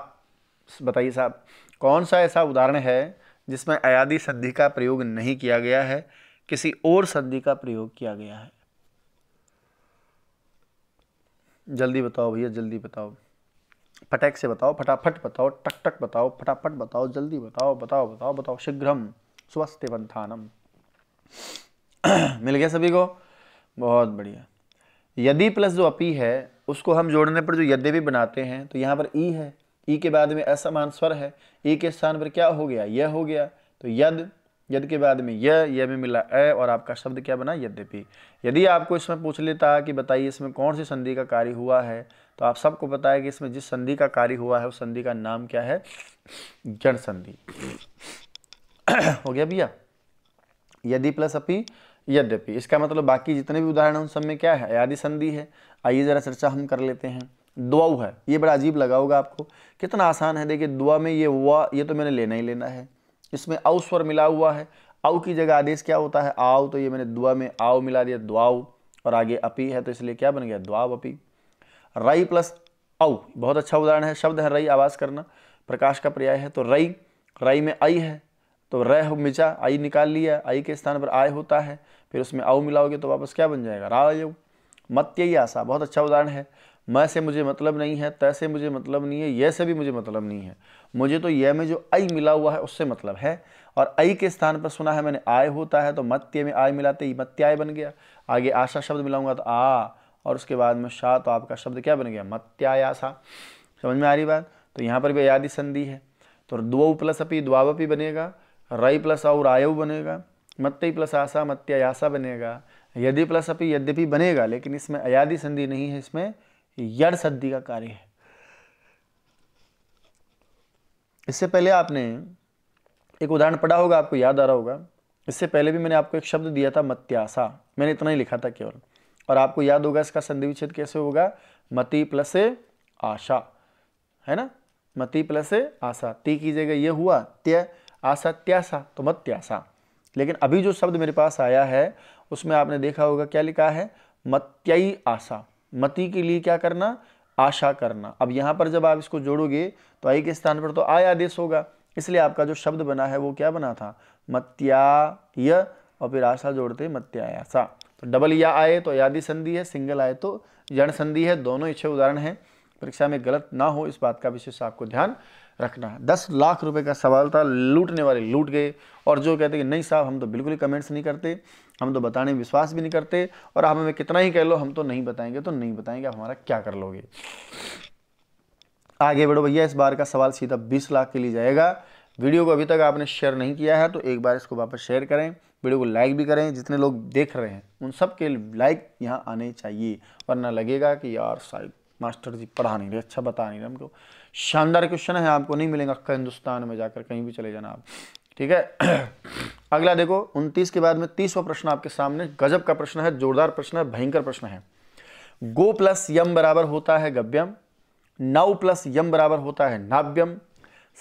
बताइए साहब कौन सा ऐसा उदाहरण है जिसमें अयादि संधि का प्रयोग नहीं किया गया है किसी और संधि का प्रयोग किया गया है जल्दी बताओ भैया जल्दी बताओ फटैक से बताओ फटाफट बताओ टक टक बताओ फटाफट बताओ जल्दी बताओ बताओ बताओ बताओ शीघ्रम स्वस्थ बंथानम [CLEARS THROAT] मिल गया सभी को बहुत बढ़िया यदि प्लस जो अपी है उसको हम जोड़ने पर जो यद्य भी बनाते हैं तो यहाँ पर ई है ई के बाद में असमान स्वर है ई के स्थान पर क्या हो गया यह हो गया तो यद यद के बाद में यह यह में मिला ए और आपका शब्द क्या बना यद्यपि यदि आपको इसमें पूछ लेता कि बताइए इसमें कौन सी संधि का कार्य हुआ है तो आप सबको बताया कि इसमें जिस संधि का कार्य हुआ है उस संधि का नाम क्या है जड़ संधि [COUGHS] हो गया भैया यदि प्लस अपी यद्यपि इसका मतलब बाकी जितने भी उदाहरण उन सब में क्या है आदि संधि है आइए ज़रा चर्चा हम कर लेते हैं दुआ है ये बड़ा अजीब लगा होगा आपको कितना आसान है देखिए दुआ में ये वा ये तो मैंने लेना ही लेना है इसमें औ स्वर मिला हुआ है औ की जगह आदेश क्या होता है आओ तो ये मैंने दुआ में आओ मिला दिया दुआओ और आगे अपी है तो इसलिए क्या बन गया दुआ अपी रई प्लस औ बहुत अच्छा उदाहरण है शब्द है रई आवाज़ करना प्रकाश का पर्याय है तो रई रई में आई है तो रह मिचा आई निकाल लिया आई के स्थान पर आय होता है फिर उसमें आऊ मिलाओगे तो वापस क्या बन जाएगा मत यही आशा बहुत अच्छा उदाहरण है मैं से मुझे मतलब नहीं है तय से मुझे मतलब नहीं है यह से भी मुझे मतलब नहीं है मुझे तो यह में जो आई मिला हुआ है उससे मतलब है और आई के स्थान पर सुना है मैंने आय होता है तो मत्य में आय मिलाते ही मत्याय बन गया आगे आशा शब्द मिलाऊंगा तो आ और उसके बाद में शाह तो आपका शब्द क्या बन गया मत्यायासा समझ में आ रही बात तो यहाँ पर भी आदि संधि है तो द्वो प्लस अपी द्वावपी बनेगा रई प्लस और आयु बनेगा मत्तई प्लस आशा मत्य आशा बनेगा यदि प्लस अपि यद्यपि बनेगा लेकिन इसमें अयादि संधि नहीं है इसमें यड़ सद्धि का कार्य है इससे पहले आपने एक उदाहरण पढ़ा होगा आपको याद आ रहा होगा इससे पहले भी मैंने आपको एक शब्द दिया था मत्यासा मैंने इतना ही लिखा था केवल और आपको याद होगा इसका संधि विच्छेद कैसे होगा मति प्लस आशा है ना मति प्लस आशा ती कीजिएगा ये हुआ त्य आशा त्यासा तो मत्यासा लेकिन अभी जो शब्द मेरे पास आया है उसमें आपने देखा होगा क्या लिखा है मत्यई आशा मति के लिए क्या करना आशा करना अब यहाँ पर जब आप इसको जोड़ोगे तो आई के स्थान पर तो आय आदेश होगा इसलिए आपका जो शब्द बना है वो क्या बना था मत्याय और फिर आशा जोड़ते मत्यायासा तो डबल या आए तो यादि संधि है सिंगल आए तो जन संधि है दोनों इच्छे उदाहरण हैं परीक्षा में गलत ना हो इस बात का विशेष आपको ध्यान रखना दस लाख रुपए का सवाल था लूटने वाले लूट गए और जो कहते कि नहीं साहब हम तो बिल्कुल ही कमेंट्स नहीं करते हम तो बताने में विश्वास भी नहीं करते और आप हमें कितना ही कह लो हम तो नहीं बताएंगे तो नहीं बताएंगे आप हमारा क्या कर लोगे आगे बढ़ो भैया इस बार का सवाल सीधा बीस लाख के लिए जाएगा वीडियो को अभी तक आपने शेयर नहीं किया है तो एक बार इसको वापस शेयर करें वीडियो को लाइक भी करें जितने लोग देख रहे हैं उन सब के लाइक यहाँ आने चाहिए वरना लगेगा कि यार साहब मास्टर जी पढ़ा नहीं रहे अच्छा बता नहीं रहे हमको शानदार क्वेश्चन है आपको नहीं मिलेगा हिंदुस्तान में जाकर कहीं भी चले जाना आप ठीक है [CLEARS THROAT] अगला देखो उनतीस के बाद में तीसवा प्रश्न आपके सामने गजब का प्रश्न है जोरदार प्रश्न है भयंकर प्रश्न है गो प्लस यम बराबर होता है गव्यम नव प्लस यम बराबर होता है नाव्यम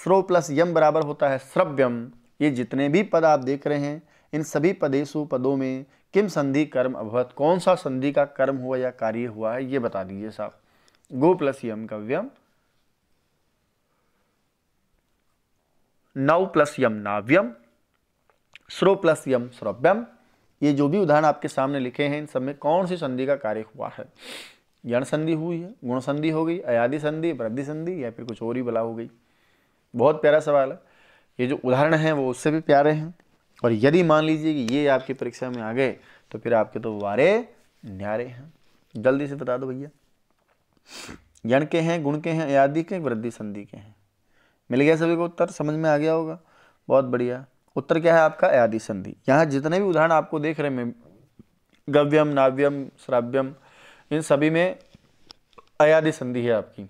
स्रो प्लस यम बराबर होता है श्रव्यम ये जितने भी पद आप देख रहे हैं इन सभी पदेशु पदों में किम संधि कर्म अभवत कौन सा संधि का कर्म हुआ या कार्य हुआ है ये बता दीजिए साहब गो प्लस यम गव्यम नव प्लस यम नाव्यम स्रो प्लस यम श्रव्यम ये जो भी उदाहरण आपके सामने लिखे हैं इन सब में कौन सी संधि का कार्य हुआ है यण संधि हुई है गुण संधि हो गई अयादि संधि वृद्धि संधि या फिर कुछ और ही बला हो गई बहुत प्यारा सवाल है ये जो उदाहरण हैं वो उससे भी प्यारे हैं और यदि मान लीजिए कि ये आपकी परीक्षा में आ गए तो फिर आपके तो वारे न्यारे हैं जल्दी से बता दो भैया यण के हैं गुण के हैं अयादि के वृद्धि संधि के हैं मिल गया सभी को उत्तर समझ में आ गया होगा बहुत बढ़िया उत्तर क्या है आपका अयादि संधि यहाँ जितने भी उदाहरण आपको देख रहे हैं गव्यम नाव्यम श्राव्यम इन सभी में अयादि संधि है आपकी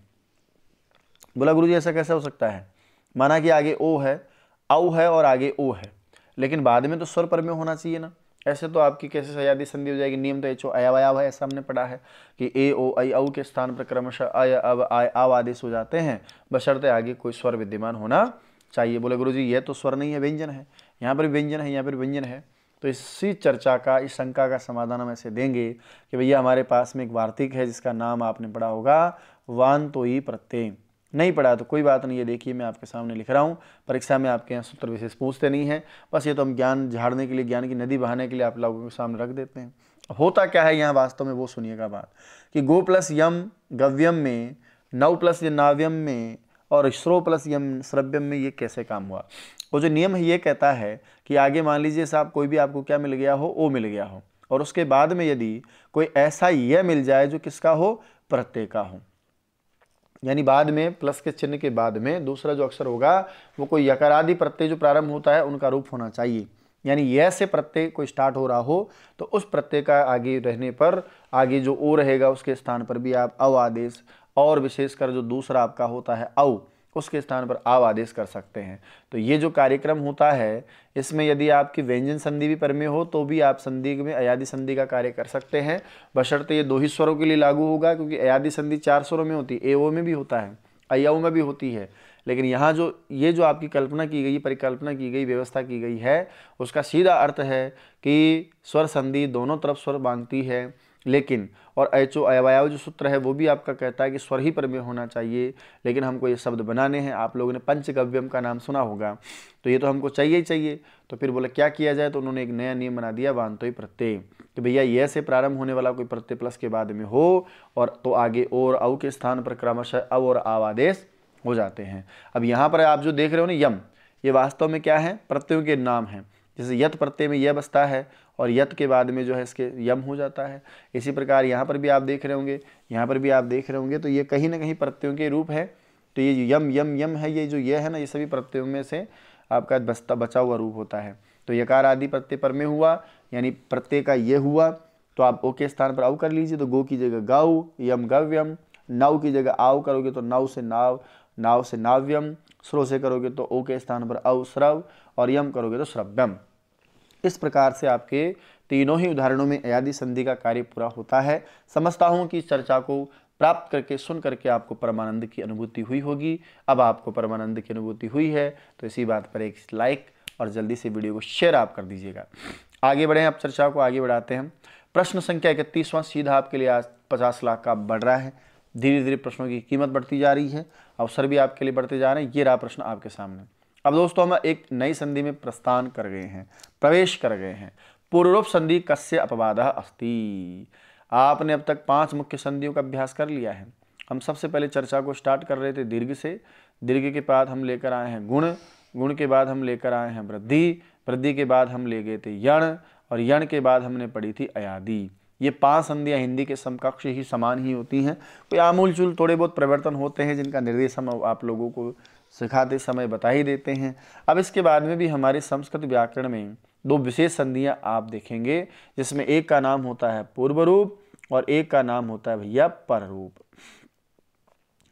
बोला गुरु जी ऐसा कैसा हो सकता है माना कि आगे ओ है औ है और आगे ओ है लेकिन बाद में तो स्वर पर में होना चाहिए ना ऐसे तो आपकी कैसे सयादी संधि हो जाएगी नियम तो एच ओ अयावयाव है ऐसा हमने पढ़ा है कि ए ओ आई औ के स्थान पर क्रमशः अय अब आय आव आदेश हो जाते हैं बशर्ते आगे कोई स्वर विद्यमान होना चाहिए बोले गुरु जी यह तो स्वर नहीं है व्यंजन है यहाँ पर व्यंजन है यहाँ पर व्यंजन है तो इसी चर्चा का इस शंका का समाधान हम ऐसे देंगे कि भैया हमारे पास में एक वार्तिक है जिसका नाम आपने पढ़ा होगा वान तो ई प्रत्यय नहीं पढ़ा तो कोई बात नहीं है देखिए मैं आपके सामने लिख रहा हूँ परीक्षा में आपके यहाँ सूत्र विशेष पूछते नहीं हैं बस ये तो हम ज्ञान झाड़ने के लिए ज्ञान की नदी बहाने के लिए आप लोगों के सामने रख देते हैं होता क्या है यहाँ वास्तव में वो सुनिएगा बात कि गो प्लस यम गव्यम में नव प्लस ये नाव्यम में और श्रो प्लस यम श्रव्यम में ये कैसे काम हुआ वो जो नियम है ये कहता है कि आगे मान लीजिए साहब कोई भी आपको क्या मिल गया हो वो मिल गया हो और उसके बाद में यदि कोई ऐसा यह मिल जाए जो किसका हो प्रत्यय का हो यानी बाद में प्लस के चिन्ह के बाद में दूसरा जो अक्षर होगा वो कोई यकारादि प्रत्यय जो प्रारंभ होता है उनका रूप होना चाहिए यानी यह से प्रत्यय कोई स्टार्ट हो रहा हो तो उस प्रत्यय का आगे रहने पर आगे जो ओ रहेगा उसके स्थान पर भी आप अव आदेश और विशेषकर जो दूसरा आपका होता है अव उसके स्थान पर आव आदेश कर सकते हैं तो ये जो कार्यक्रम होता है इसमें यदि आपकी व्यंजन संधि भी परमेय हो तो भी आप संधि में अयादि संधि का कार्य कर सकते हैं बशर्ते ये दो ही स्वरों के लिए लागू होगा क्योंकि अयादि संधि चार स्वरों में होती है एओ में भी होता है अयाओ में भी होती है लेकिन यहाँ जो ये जो आपकी कल्पना की गई परिकल्पना की गई व्यवस्था की गई है उसका सीधा अर्थ है कि स्वर संधि दोनों तरफ स्वर मांगती है लेकिन और एच ओ अवयव जो सूत्र है वो भी आपका कहता है कि स्वर ही पर में होना चाहिए लेकिन हमको ये शब्द बनाने हैं आप लोगों ने पंचगव्यम का नाम सुना होगा तो ये तो हमको चाहिए ही चाहिए तो फिर बोला क्या किया जाए तो उन्होंने एक नया नियम बना दिया वानतोई प्रत्यय तो भैया ये से प्रारंभ होने वाला कोई प्रत्यय प्लस के बाद में हो और तो आगे और अव के स्थान पर क्रमशः अव और आवादेश हो जाते हैं अब यहाँ पर आप जो देख रहे हो ना यम ये वास्तव में क्या है प्रत्ययों के नाम हैं जैसे यत प्रत्यय में यह बसता है और यत के बाद में जो है इसके यम हो जाता है इसी प्रकार यहाँ पर भी आप देख रहे होंगे यहाँ पर भी आप देख रहे होंगे तो ये कहीं ना कहीं प्रत्ययों के रूप है तो ये यम यम यम है ये जो ये है ना ये सभी प्रत्ययों में से आपका बसता बचा हुआ रूप होता है तो यकार आदि प्रत्यय पर में हुआ यानी प्रत्यय का ये हुआ तो आप ओ के स्थान पर आउ कर लीजिए तो गो की जगह गाऊ यम गव्यम नाव की जगह आव करोगे तो नाव से नाव नाव से नाव्यम स्रो से करोगे तो ओ के स्थान पर अव स्रव और यम करोगे तो श्रव्यम इस प्रकार से आपके तीनों ही उदाहरणों में अयादि संधि का कार्य पूरा होता है समझता हूँ कि इस चर्चा को प्राप्त करके सुन करके आपको परमानंद की अनुभूति हुई होगी अब आपको परमानंद की अनुभूति हुई है तो इसी बात पर एक लाइक और जल्दी से वीडियो को शेयर आप कर दीजिएगा आगे बढ़ें आप चर्चा को आगे बढ़ाते हैं प्रश्न संख्या इकतीसवां सीधा आपके लिए आज पचास लाख का बढ़ रहा है धीरे धीरे प्रश्नों की कीमत बढ़ती जा रही है अवसर भी आपके लिए बढ़ते जा रहे हैं ये रहा प्रश्न आपके सामने अब दोस्तों हम एक नई संधि में प्रस्थान कर गए हैं प्रवेश कर गए हैं पूर्वरूप संधि कस्य अपवाद अस्ति आपने अब तक पांच मुख्य संधियों का अभ्यास कर लिया है हम सबसे पहले चर्चा को स्टार्ट कर रहे थे दीर्घ से दीर्घ के बाद हम लेकर आए हैं गुण गुण के बाद हम लेकर आए हैं वृद्धि वृद्धि के बाद हम ले गए थे यण और यण के बाद हमने पढ़ी थी अयादि ये पांच संधियां हिंदी के समकक्ष ही समान ही होती हैं कोई आमूलचूल थोड़े बहुत परिवर्तन होते हैं जिनका निर्देश हम आप लोगों को सिखाते समय बता ही देते हैं अब इसके बाद में भी हमारे संस्कृत व्याकरण में दो विशेष संधियाँ आप देखेंगे जिसमें एक का नाम होता है पूर्व रूप और एक का नाम होता है भैया पर रूप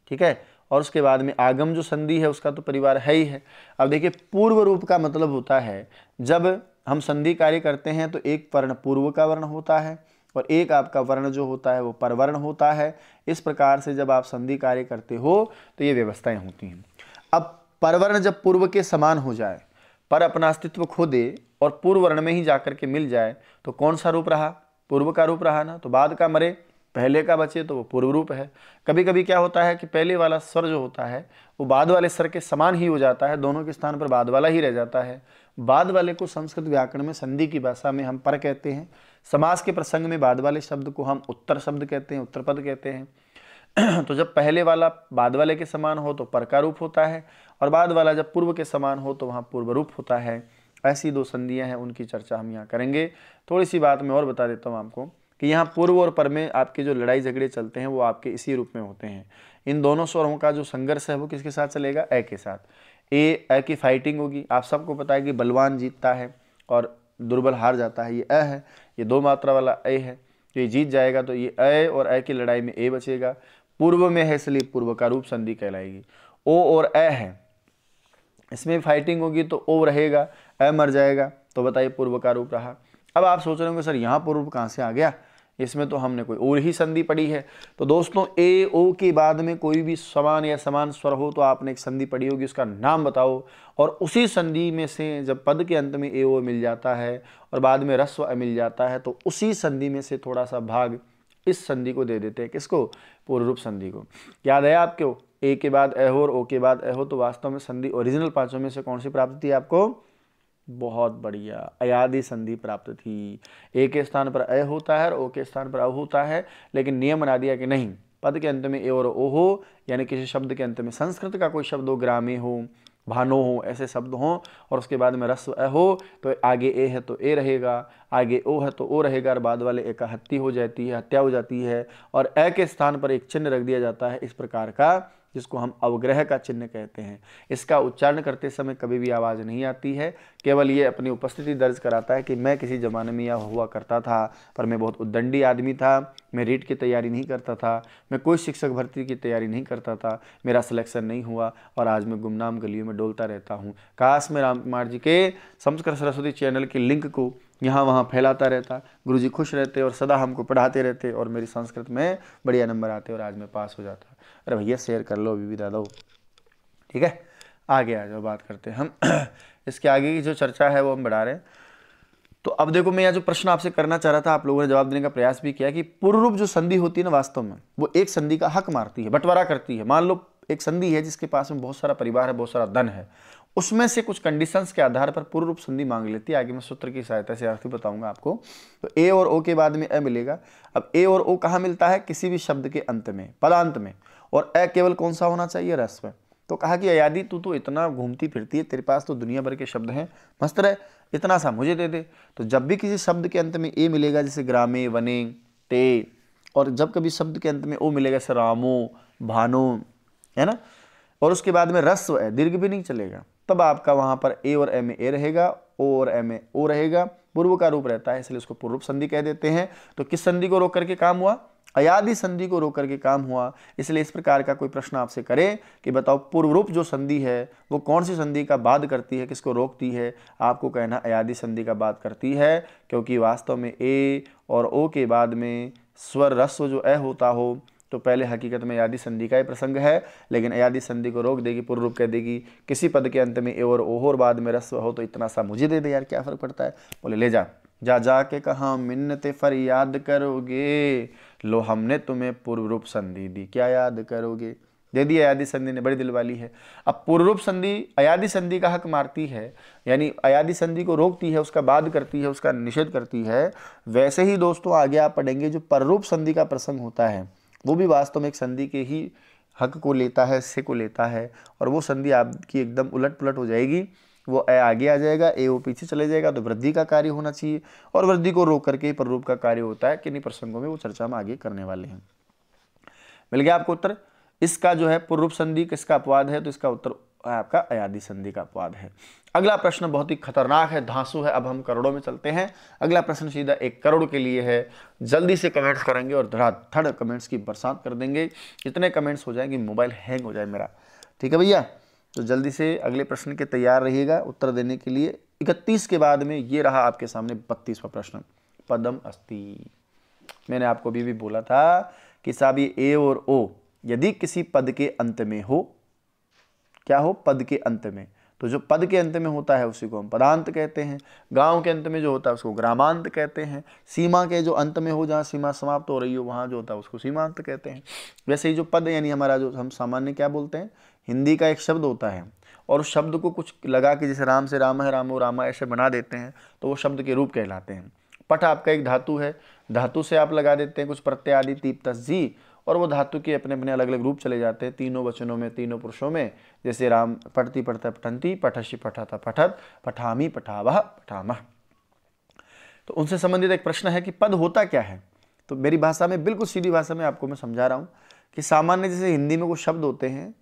ठीक है और उसके बाद में आगम जो संधि है उसका तो परिवार है ही है अब देखिए पूर्व रूप का मतलब होता है जब हम संधि कार्य करते हैं तो एक वर्ण पूर्व का वर्ण होता है और एक आपका वर्ण जो होता है वो परवर्ण होता है इस प्रकार से जब आप संधि कार्य करते हो तो ये व्यवस्थाएं होती हैं अब परवर्ण जब पूर्व के समान हो जाए पर अपना अस्तित्व खो दे और पूर्व वर्ण में ही जाकर के मिल जाए तो कौन सा रूप रहा पूर्व का रूप रहा ना तो बाद का मरे पहले का बचे तो वो पूर्व रूप है कभी कभी क्या होता है कि पहले वाला स्वर जो होता है वो बाद वाले स्वर के समान ही हो जाता है दोनों के स्थान पर बाद वाला ही रह जाता है बाद वाले को संस्कृत व्याकरण में संधि की भाषा में हम पर कहते हैं समास के प्रसंग में बाद वाले शब्द को हम उत्तर शब्द कहते हैं उत्तर पद कहते हैं तो जब पहले वाला बाद वाले के समान हो तो पर का रूप होता है और बाद वाला जब पूर्व के समान हो तो वहाँ पूर्व रूप होता है ऐसी दो संधियाँ हैं उनकी चर्चा हम यहाँ करेंगे थोड़ी सी बात मैं और बता देता हूँ आपको कि यहाँ पूर्व और पर में आपके जो लड़ाई झगड़े चलते हैं वो आपके इसी रूप में होते हैं इन दोनों स्वरों का जो संघर्ष है वो किसके साथ चलेगा ए के साथ ए ए की फाइटिंग होगी आप सबको पता है कि बलवान जीतता है और दुर्बल हार जाता है ये अ है ये दो मात्रा वाला ए है ये जीत जाएगा तो ये अ और अ की लड़ाई में ए बचेगा पूर्व में है इसलिए पूर्व का रूप संधि कहलाएगी ओ और ए है इसमें फाइटिंग होगी तो ओ रहेगा ए मर जाएगा तो बताइए पूर्व का रूप रहा अब आप सोच रहे होंगे सर यहाँ पूर्व कहाँ से आ गया इसमें तो हमने कोई और ही संधि पढ़ी है तो दोस्तों ए ओ के बाद में कोई भी समान या समान स्वर हो तो आपने एक संधि पढ़ी होगी उसका नाम बताओ और उसी संधि में से जब पद के अंत में ए ओ मिल जाता है और बाद में रस्व मिल जाता है तो उसी संधि में से थोड़ा सा भाग इस संधि को दे देते हैं किसको पूर्व रूप संधि को याद है आपको ए के बाद ए हो और ओ के बाद ए हो तो वास्तव में संधि ओरिजिनल पांचों में से कौन सी प्राप्त थी आपको बहुत बढ़िया अयादी संधि प्राप्त थी ए के स्थान पर अ होता है और ओ के स्थान पर अ होता है लेकिन नियम बना दिया कि नहीं पद के अंत में ए और ओ हो यानी किसी शब्द के अंत में संस्कृत का कोई शब्द हो ग्रामी हो भानो हो ऐसे शब्द हों और उसके बाद में रस्व ए हो तो आगे ए है तो ए रहेगा आगे ओ है तो ओ रहेगा और बाद वाले एक हत्ती हो जाती है हत्या हो जाती है और ए के स्थान पर एक चिन्ह रख दिया जाता है इस प्रकार का जिसको हम अवग्रह का चिन्ह कहते हैं इसका उच्चारण करते समय कभी भी आवाज़ नहीं आती है केवल ये अपनी उपस्थिति दर्ज कराता है कि मैं किसी ज़माने में यह हुआ करता था पर मैं बहुत उद्दंडी आदमी था मैं रीट की तैयारी नहीं करता था मैं कोई शिक्षक भर्ती की तैयारी नहीं करता था मेरा सिलेक्शन नहीं हुआ और आज मैं गुमनाम गलियों में डोलता रहता हूँ काश मैं राम कुमार जी के संस्कृत सरस्वती चैनल की लिंक को यहाँ वहाँ फैलाता रहता गुरु जी खुश रहते और सदा हमको पढ़ाते रहते और मेरी संस्कृत में बढ़िया नंबर आते और आज मैं पास हो जाता अरे भैया शेयर कर लो अभी भी दादा ठीक है आगे आ जाओ बात करते हैं हम [CLEARS THROAT] इसके आगे की जो चर्चा है वो हम बढ़ा रहे हैं तो अब देखो मैं यहाँ जो प्रश्न आपसे करना चाह रहा था आप लोगों ने जवाब देने का प्रयास भी किया कि पूर्व रूप जो संधि होती है ना वास्तव में वो एक संधि का हक मारती है बंटवारा करती है मान लो एक संधि है जिसके पास में बहुत सारा परिवार है बहुत सारा धन है उसमें से कुछ कंडीशंस के आधार पर पूर्व रूप संधि मांग लेती है आगे मैं सूत्र की सहायता से अर्थ बताऊंगा आपको तो ए और ओ के बाद में ए मिलेगा अब ए और ओ कहाँ मिलता है किसी भी शब्द के अंत में पदांत में और ए केवल कौन सा होना चाहिए रस में तो कहा कि अयादी तू तो इतना घूमती फिरती है तेरे पास तो दुनिया भर के शब्द हैं मस्त रहे इतना सा मुझे दे दे तो जब भी किसी शब्द के अंत में ए मिलेगा जैसे ग्रामे वने ते और जब कभी शब्द के अंत में ओ मिलेगा जैसे रामो भानो है ना और उसके बाद में रस्व है दीर्घ भी नहीं चलेगा तब आपका वहाँ पर ए और एम ए रहेगा ओ और एम ए ओ रहेगा पूर्व का रूप रहता है इसलिए उसको पूर्व संधि कह देते हैं तो किस संधि को रोक करके काम हुआ अयाधि संधि को रोक करके काम हुआ इसलिए इस प्रकार का कोई प्रश्न आपसे करे कि बताओ पूर्व रूप जो संधि है वो कौन सी संधि का बाध करती है किसको रोकती है आपको कहना अयाधि संधि का बात करती है क्योंकि वास्तव में ए और ओ के बाद में स्वर रस्व जो ए होता हो तो पहले हकीकत में यादि संधि का ही प्रसंग है लेकिन अयादि संधि को रोक देगी पूर्व रूप कह देगी किसी पद के अंत में ए और ओह बाद में रस्व हो तो इतना सा मुझे दे दे यार क्या फ़र्क पड़ता है बोले ले जा जा जा के कहा फर याद करोगे लो हमने तुम्हें पूर्व रूप संधि दी क्या याद करोगे दे दी अयादि संधि ने बड़ी दिलवाली है अब पूर्व रूप संधि अयादि संधि का हक मारती है यानी अयादि संधि को रोकती है उसका बाध करती है उसका निषेध करती है वैसे ही दोस्तों आगे आप पढ़ेंगे जो पररूप संधि का प्रसंग होता है वो भी वास्तव में एक संधि के ही हक को लेता है हिस्से को लेता है और वो संधि आपकी एकदम उलट पुलट हो जाएगी वो ए आगे आ जाएगा ए वो पीछे चले जाएगा तो वृद्धि का कार्य होना चाहिए और वृद्धि को रोक करके ही प्ररूप का कार्य होता है किन्हीं प्रसंगों में वो चर्चा हम आगे करने वाले हैं मिल गया आपको उत्तर इसका जो है पूर्व संधि किसका अपवाद है तो इसका उत्तर आपका अयादी संधि का अपवाद है अगला प्रश्न बहुत ही खतरनाक है धांसू है अब हम करोड़ों में चलते हैं अगला प्रश्न सीधा एक करोड़ के लिए है जल्दी से कमेंट्स करेंगे और धड़ाधड़ कमेंट्स की बरसात कर देंगे इतने कमेंट्स हो जाएंगे मोबाइल हैंग हो जाए मेरा ठीक है भैया तो जल्दी से अगले प्रश्न के तैयार रहिएगा उत्तर देने के लिए इकतीस के बाद में ये रहा आपके सामने बत्तीसवा प्रश्न पदम अस्थि मैंने आपको अभी भी बोला था कि साहब ये ए और ओ यदि किसी पद के अंत में हो क्या हो पद के अंत में तो जो पद के अंत में होता है उसी को हम पदांत कहते हैं गांव के अंत में जो होता है उसको ग्रामांत कहते हैं सीमा के जो अंत में हो जहाँ सीमा समाप्त हो रही हो वहाँ जो होता है उसको सीमांत कहते हैं वैसे ही जो पद यानी हमारा जो हम सामान्य क्या बोलते हैं हिंदी का एक शब्द होता है और उस शब्द को कुछ लगा के जैसे राम से राम है रामो रामा ऐसे बना देते हैं तो वो शब्द के रूप कहलाते हैं पट आपका एक धातु है धातु से आप लगा देते हैं कुछ प्रत्यय आदि तीप तस्जी और वो धातु के अपने अपने अलग अलग रूप चले जाते हैं तीनों वचनों में तीनों पुरुषों में जैसे राम पढ़ती पढ़ता पठंती पठशी पठाता पठत पठामी पठावा पठामा तो उनसे संबंधित एक प्रश्न है कि पद होता क्या है तो मेरी भाषा में बिल्कुल सीधी भाषा में आपको मैं समझा रहा हूँ कि सामान्य जैसे हिंदी में वो शब्द होते हैं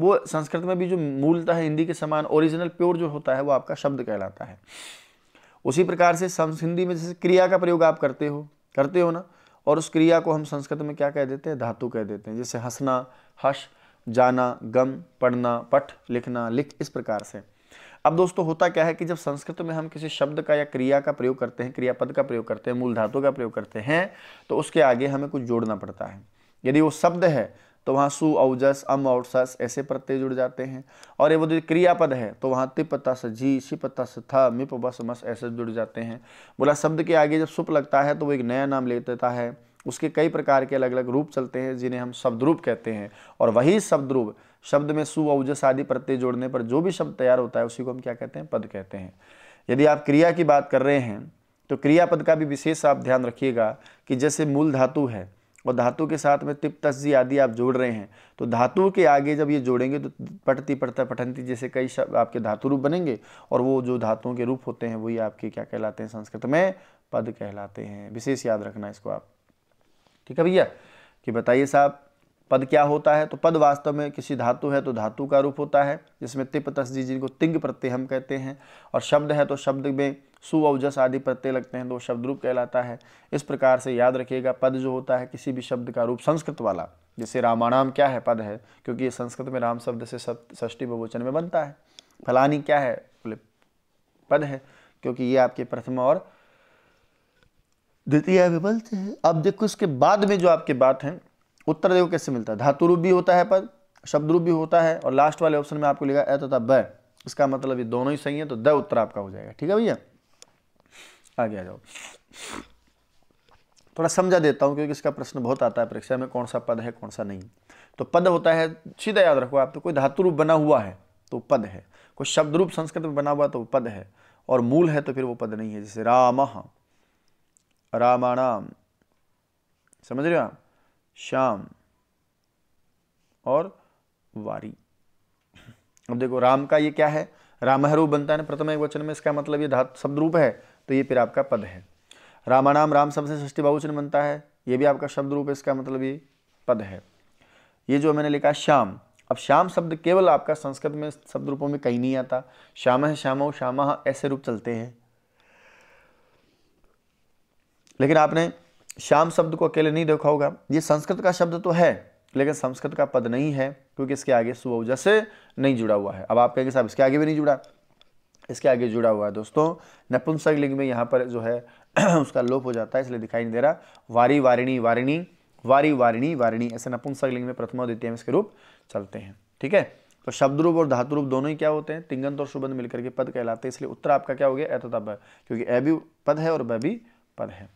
वो संस्कृत में भी जो मूलता है हिंदी के समान ओरिजिनल प्योर जो होता है वो आपका शब्द कहलाता है उसी प्रकार से हिंदी में जैसे क्रिया का प्रयोग आप करते हो करते हो ना और उस क्रिया को हम संस्कृत में क्या कह देते हैं धातु कह देते हैं जैसे हंसना हस जाना गम पढ़ना पठ लिखना लिख इस प्रकार से अब दोस्तों होता क्या है कि जब संस्कृत में हम किसी शब्द का या क्रिया का प्रयोग करते हैं क्रियापद का प्रयोग करते हैं मूल धातु का प्रयोग करते हैं तो उसके आगे हमें कुछ जोड़ना पड़ता है यदि वो शब्द है तो वहाँ सु औजस अम और सस ऐसे प्रत्यय जुड़ जाते हैं और ये वो जो क्रियापद है तो वहाँ तिप तस झी शिप तस थ मिप बस मस ऐसे जुड़ जाते हैं बोला शब्द के आगे जब सुप लगता है तो वो एक नया नाम ले देता है उसके कई प्रकार के अलग अलग रूप चलते हैं जिन्हें हम रूप कहते हैं और वही रूप शब्द में सु औजस आदि प्रत्यय जोड़ने पर जो भी शब्द तैयार होता है उसी को हम क्या कहते हैं पद कहते हैं यदि आप क्रिया की बात कर रहे हैं तो क्रियापद का भी विशेष आप ध्यान रखिएगा कि जैसे मूल धातु है और धातु के साथ में तिप तस्जी आदि आप जोड़ रहे हैं तो धातु के आगे जब ये जोड़ेंगे तो पटती पटता पठंती जैसे कई शब्द आपके धातु रूप बनेंगे और वो जो धातुओं के रूप होते हैं वही आपके क्या कहलाते हैं संस्कृत में पद कहलाते हैं विशेष याद रखना इसको आप ठीक है भैया कि बताइए साहब पद क्या होता है तो पद वास्तव में किसी धातु है तो धातु का रूप होता है जिसमें तिप तस्जी जिनको तिंग प्रत्यय हम कहते हैं और शब्द है तो शब्द में सु औजस आदि प्रत्यय लगते हैं तो शब्द रूप कहलाता है इस प्रकार से याद रखिएगा पद जो होता है किसी भी शब्द का रूप संस्कृत वाला जैसे रामानाम क्या है पद है क्योंकि ये संस्कृत में राम शब्द से षष्ठी बहुवचन में बनता है फलानी क्या है पद है क्योंकि ये आपके प्रथम और द्वितीय विभल्त है अब देखो इसके बाद में जो आपके बात हैं उत्तर देखो कैसे मिलता है धातु रूप भी होता है पद शब्द रूप भी होता है और लास्ट वाले ऑप्शन में आपको लिखा ए तथा ब इसका मतलब ये दोनों ही सही है तो द उत्तर आपका हो जाएगा ठीक है भैया आगे आ जाओ थोड़ा समझा देता हूँ क्योंकि इसका प्रश्न बहुत आता है परीक्षा में कौन सा पद है कौन सा नहीं तो पद होता है सीधा याद रखो आप तो कोई धातु रूप बना हुआ है तो पद है कोई शब्द रूप संस्कृत में बना हुआ तो पद है और मूल है तो फिर वो पद नहीं है जैसे राम रामाणाम समझ रहे हो आप श्याम और वारी अब देखो राम का ये क्या है रामहरू बनता है ना प्रथम एक वचन में इसका मतलब ये धातु शब्द रूप है तो ये फिर आपका पद है रामानाम राम शब्द से षष्ठी बहुवचन बनता है ये भी आपका शब्द रूप है इसका मतलब ये पद है ये जो मैंने लिखा श्याम अब श्याम शब्द केवल आपका संस्कृत में शब्द रूपों में कहीं नहीं आता श्याम है श्यामो श्यामा ऐसे रूप चलते हैं लेकिन आपने श्याम शब्द को अकेले नहीं देखा होगा ये संस्कृत का शब्द तो है लेकिन संस्कृत का पद नहीं है क्योंकि इसके आगे सुबह से नहीं जुड़ा हुआ है अब आप कहेंगे साहब इसके आगे भी नहीं जुड़ा इसके आगे जुड़ा हुआ है दोस्तों नपुंसक लिंग में यहाँ पर जो है [CLEARS THROAT] उसका लोप हो जाता है इसलिए दिखाई नहीं दे रहा वारी वारिणी वारिणी वारी वारिणी वारिणी ऐसे नपुंसक लिंग में प्रथमा द्वितीय में इसके रूप चलते हैं ठीक है तो शब्द रूप और धातु रूप दोनों ही क्या होते हैं तिंगंत और सुबंध मिलकर के पद कहलाते हैं इसलिए उत्तर आपका क्या हो गया ऐततब क्योंकि ए भी पद है और ब भी पद है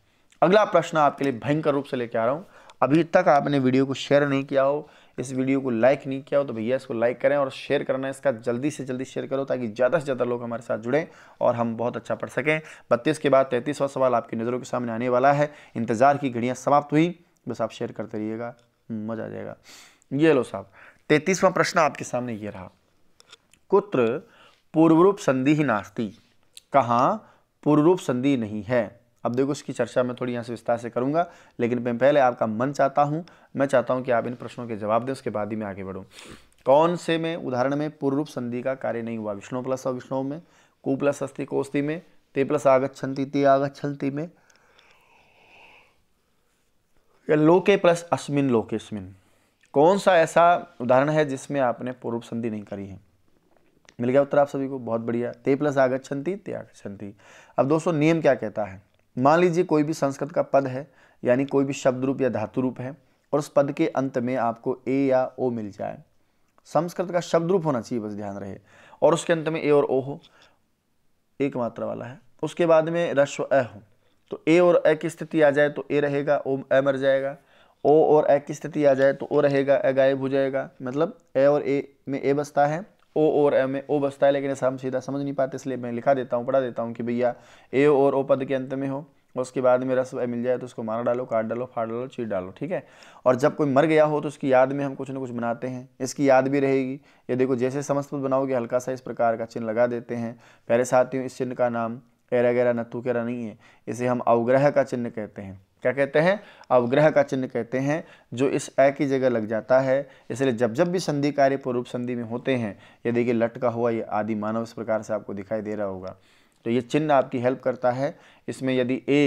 अगला प्रश्न आपके लिए भयंकर रूप से लेके आ रहा हूँ अभी तक आपने वीडियो को शेयर नहीं किया हो इस वीडियो को लाइक नहीं किया हो तो भैया इसको लाइक करें और शेयर करना इसका जल्दी से जल्दी शेयर करो ताकि ज़्यादा से ज़्यादा लोग हमारे साथ जुड़ें और हम बहुत अच्छा पढ़ सकें बत्तीस के बाद तैंतीसवा सवाल आपकी नज़रों के सामने आने वाला है इंतज़ार की घड़ियाँ समाप्त हुई बस आप शेयर करते रहिएगा मज़ा आ जाएगा ये लो साहब तैंतीसवां प्रश्न आपके सामने ये रहा कुत्र पूर्वरूप संधि ही नास्ती कहाँ पूर्वरूप संधि नहीं है अब देखो इसकी चर्चा मैं थोड़ी यहाँ से विस्तार से करूँगा लेकिन मैं पहले आपका मन चाहता हूँ मैं चाहता हूँ कि आप इन प्रश्नों के जवाब दें उसके बाद ही मैं आगे बढ़ूँ कौन से में उदाहरण में पूर्व रूप संधि का कार्य नहीं हुआ विष्णु प्लस अविष्णु में कु प्लस अस्थि अस्थि में ते प्लस आगछन्ति ते आगछन्ति में लोके प्लस अस्मिन लोकेस्मिन कौन सा ऐसा उदाहरण है जिसमें आपने पूर्व संधि नहीं करी है मिल गया उत्तर आप सभी को बहुत बढ़िया ते प्लस आगछन्ति ते आगछन्ति अब दोस्तों नियम क्या कहता है मान लीजिए कोई भी संस्कृत का पद है यानी कोई भी शब्द रूप या धातु रूप है और उस पद के अंत में आपको ए या ओ मिल जाए संस्कृत का शब्द रूप होना चाहिए बस ध्यान रहे और उसके अंत में ए और ओ हो एक मात्रा वाला है उसके बाद में रश्व अ हो तो ए और ए की स्थिति आ जाए तो ए रहेगा ओ ए मर जाएगा ओ और ए की स्थिति आ जाए तो ओ रहेगा ए गायब हो जाएगा मतलब ए और ए में ए बसता है ओ और एम ए ओ बसता है लेकिन ऐसा हम सीधा समझ नहीं पाते इसलिए मैं लिखा देता हूँ पढ़ा देता हूँ कि भैया ए और ओ पद के अंत में हो और उसके बाद में रस मिल जाए तो उसको मार डालो काट डालो फाड़ डालो चीर डालो ठीक है और जब कोई मर गया हो तो उसकी याद में हम कुछ ना कुछ बनाते हैं इसकी याद भी रहेगी ये देखो जैसे समस्त बनाओगे हल्का सा इस प्रकार का चिन्ह लगा देते हैं पहले साथियों इस चिन्ह का नाम एरा गैरा नत्थू नहीं है इसे हम अवग्रह का चिन्ह कहते हैं क्या कहते हैं अवग्रह का चिन्ह कहते हैं जो इस अ की जगह लग जाता है इसलिए जब जब भी संधि कार्य पूर्व संधि में होते हैं ये देखिए लटका हुआ ये आदि मानव इस प्रकार से आपको दिखाई दे रहा होगा तो ये चिन्ह आपकी हेल्प करता है इसमें यदि ए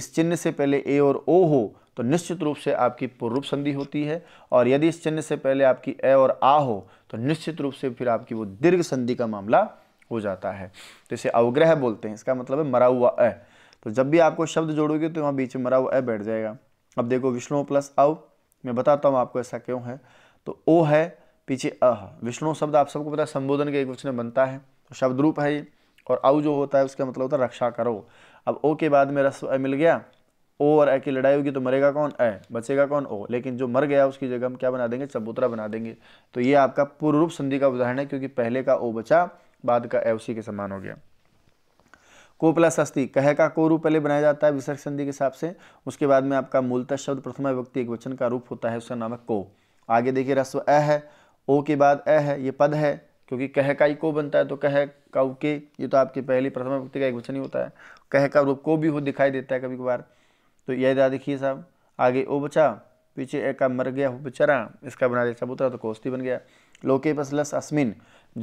इस चिन्ह से पहले ए और ओ हो तो निश्चित रूप से आपकी पूर्व संधि होती है और यदि इस चिन्ह से पहले आपकी ए और आ हो तो निश्चित रूप से फिर आपकी वो दीर्घ संधि का मामला हो जाता है तो इसे अवग्रह बोलते हैं इसका मतलब है मरा हुआ अ तो जब भी आपको शब्द जोड़ोगे तो वहाँ बीच में मरा हुआ ए बैठ जाएगा अब देखो विष्णु प्लस अव मैं बताता हूँ आपको ऐसा क्यों है तो ओ है पीछे अ विष्णु शब्द आप सबको पता है संबोधन के एक वचन बनता है तो शब्द रूप है ये और अव जो होता है उसका मतलब होता है रक्षा करो अब ओ के बाद में रस्व मिल गया ओ और ए की लड़ाई होगी तो मरेगा कौन ए बचेगा कौन ओ लेकिन जो मर गया उसकी जगह हम क्या बना देंगे चबूतरा बना देंगे तो ये आपका पूर्व रूप संधि का उदाहरण है क्योंकि पहले का ओ बचा बाद का ए उसी के समान हो गया को प्लस अस्थि कह का को रूप पहले बनाया जाता है विसर्ग संधि के हिसाब से उसके बाद में आपका मूलतः शब्द प्रथमा व्यक्ति एक वचन का रूप होता है उसका नाम है को आगे देखिए रस्व अ है ओ के बाद अ है ये पद है क्योंकि कह का ही को बनता है तो कह का के ये तो आपकी पहली प्रथमा व्यक्ति का एक वचन ही होता है कह का रूप को भी हो दिखाई देता है कभी कभार तो यह याद देखिए साहब आगे ओ बचा पीछे ए का मर गया हो बेचारा इसका बना दिया सब तो कोस्ती बन गया लोके पसलस अस्मिन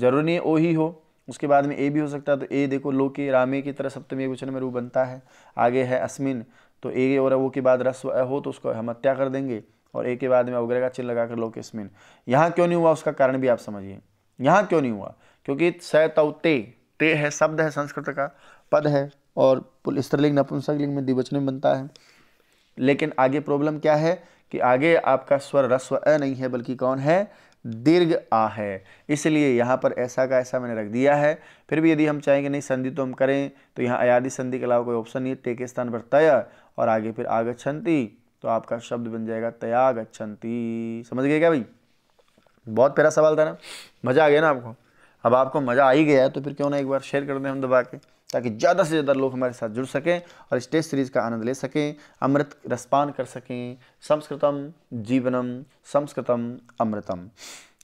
जरूरी ओ ही हो उसके बाद में ए भी हो सकता है तो ए देखो लो के रामे की तरह सप्तमी वचन में रू बनता है आगे है अस्मिन तो ए और वो के बाद रस्व हो तो उसको हम हत्या कर देंगे और ए के बाद में अवग्रह का चिन्ह लगाकर लो के अस्मिन यहाँ क्यों नहीं हुआ उसका कारण भी आप समझिए यहाँ क्यों नहीं हुआ क्योंकि स ते ते है शब्द है संस्कृत का पद है और स्त्रीलिंग नपुंसकलिंग में द्विवचन में बनता है लेकिन आगे प्रॉब्लम क्या है कि आगे आपका स्वर रस्व अ नहीं है बल्कि कौन है दीर्घ आ है इसलिए यहाँ पर ऐसा का ऐसा मैंने रख दिया है फिर भी यदि हम चाहेंगे नहीं संधि तो हम करें तो यहाँ अयादि संधि के अलावा कोई ऑप्शन नहीं है टेके स्थान पर तय और आगे फिर छंती तो आपका शब्द बन जाएगा तयागछंती समझ गए क्या भाई बहुत प्यारा सवाल था ना मज़ा आ गया ना आपको अब आपको मज़ा आ ही गया है तो फिर क्यों ना एक बार शेयर कर दें हम दबा के ताकि ज़्यादा से ज़्यादा लोग हमारे साथ जुड़ सकें और स्टेज सीरीज़ का आनंद ले सकें अमृत रसपान कर सकें संस्कृतम जीवनम संस्कृतम अमृतम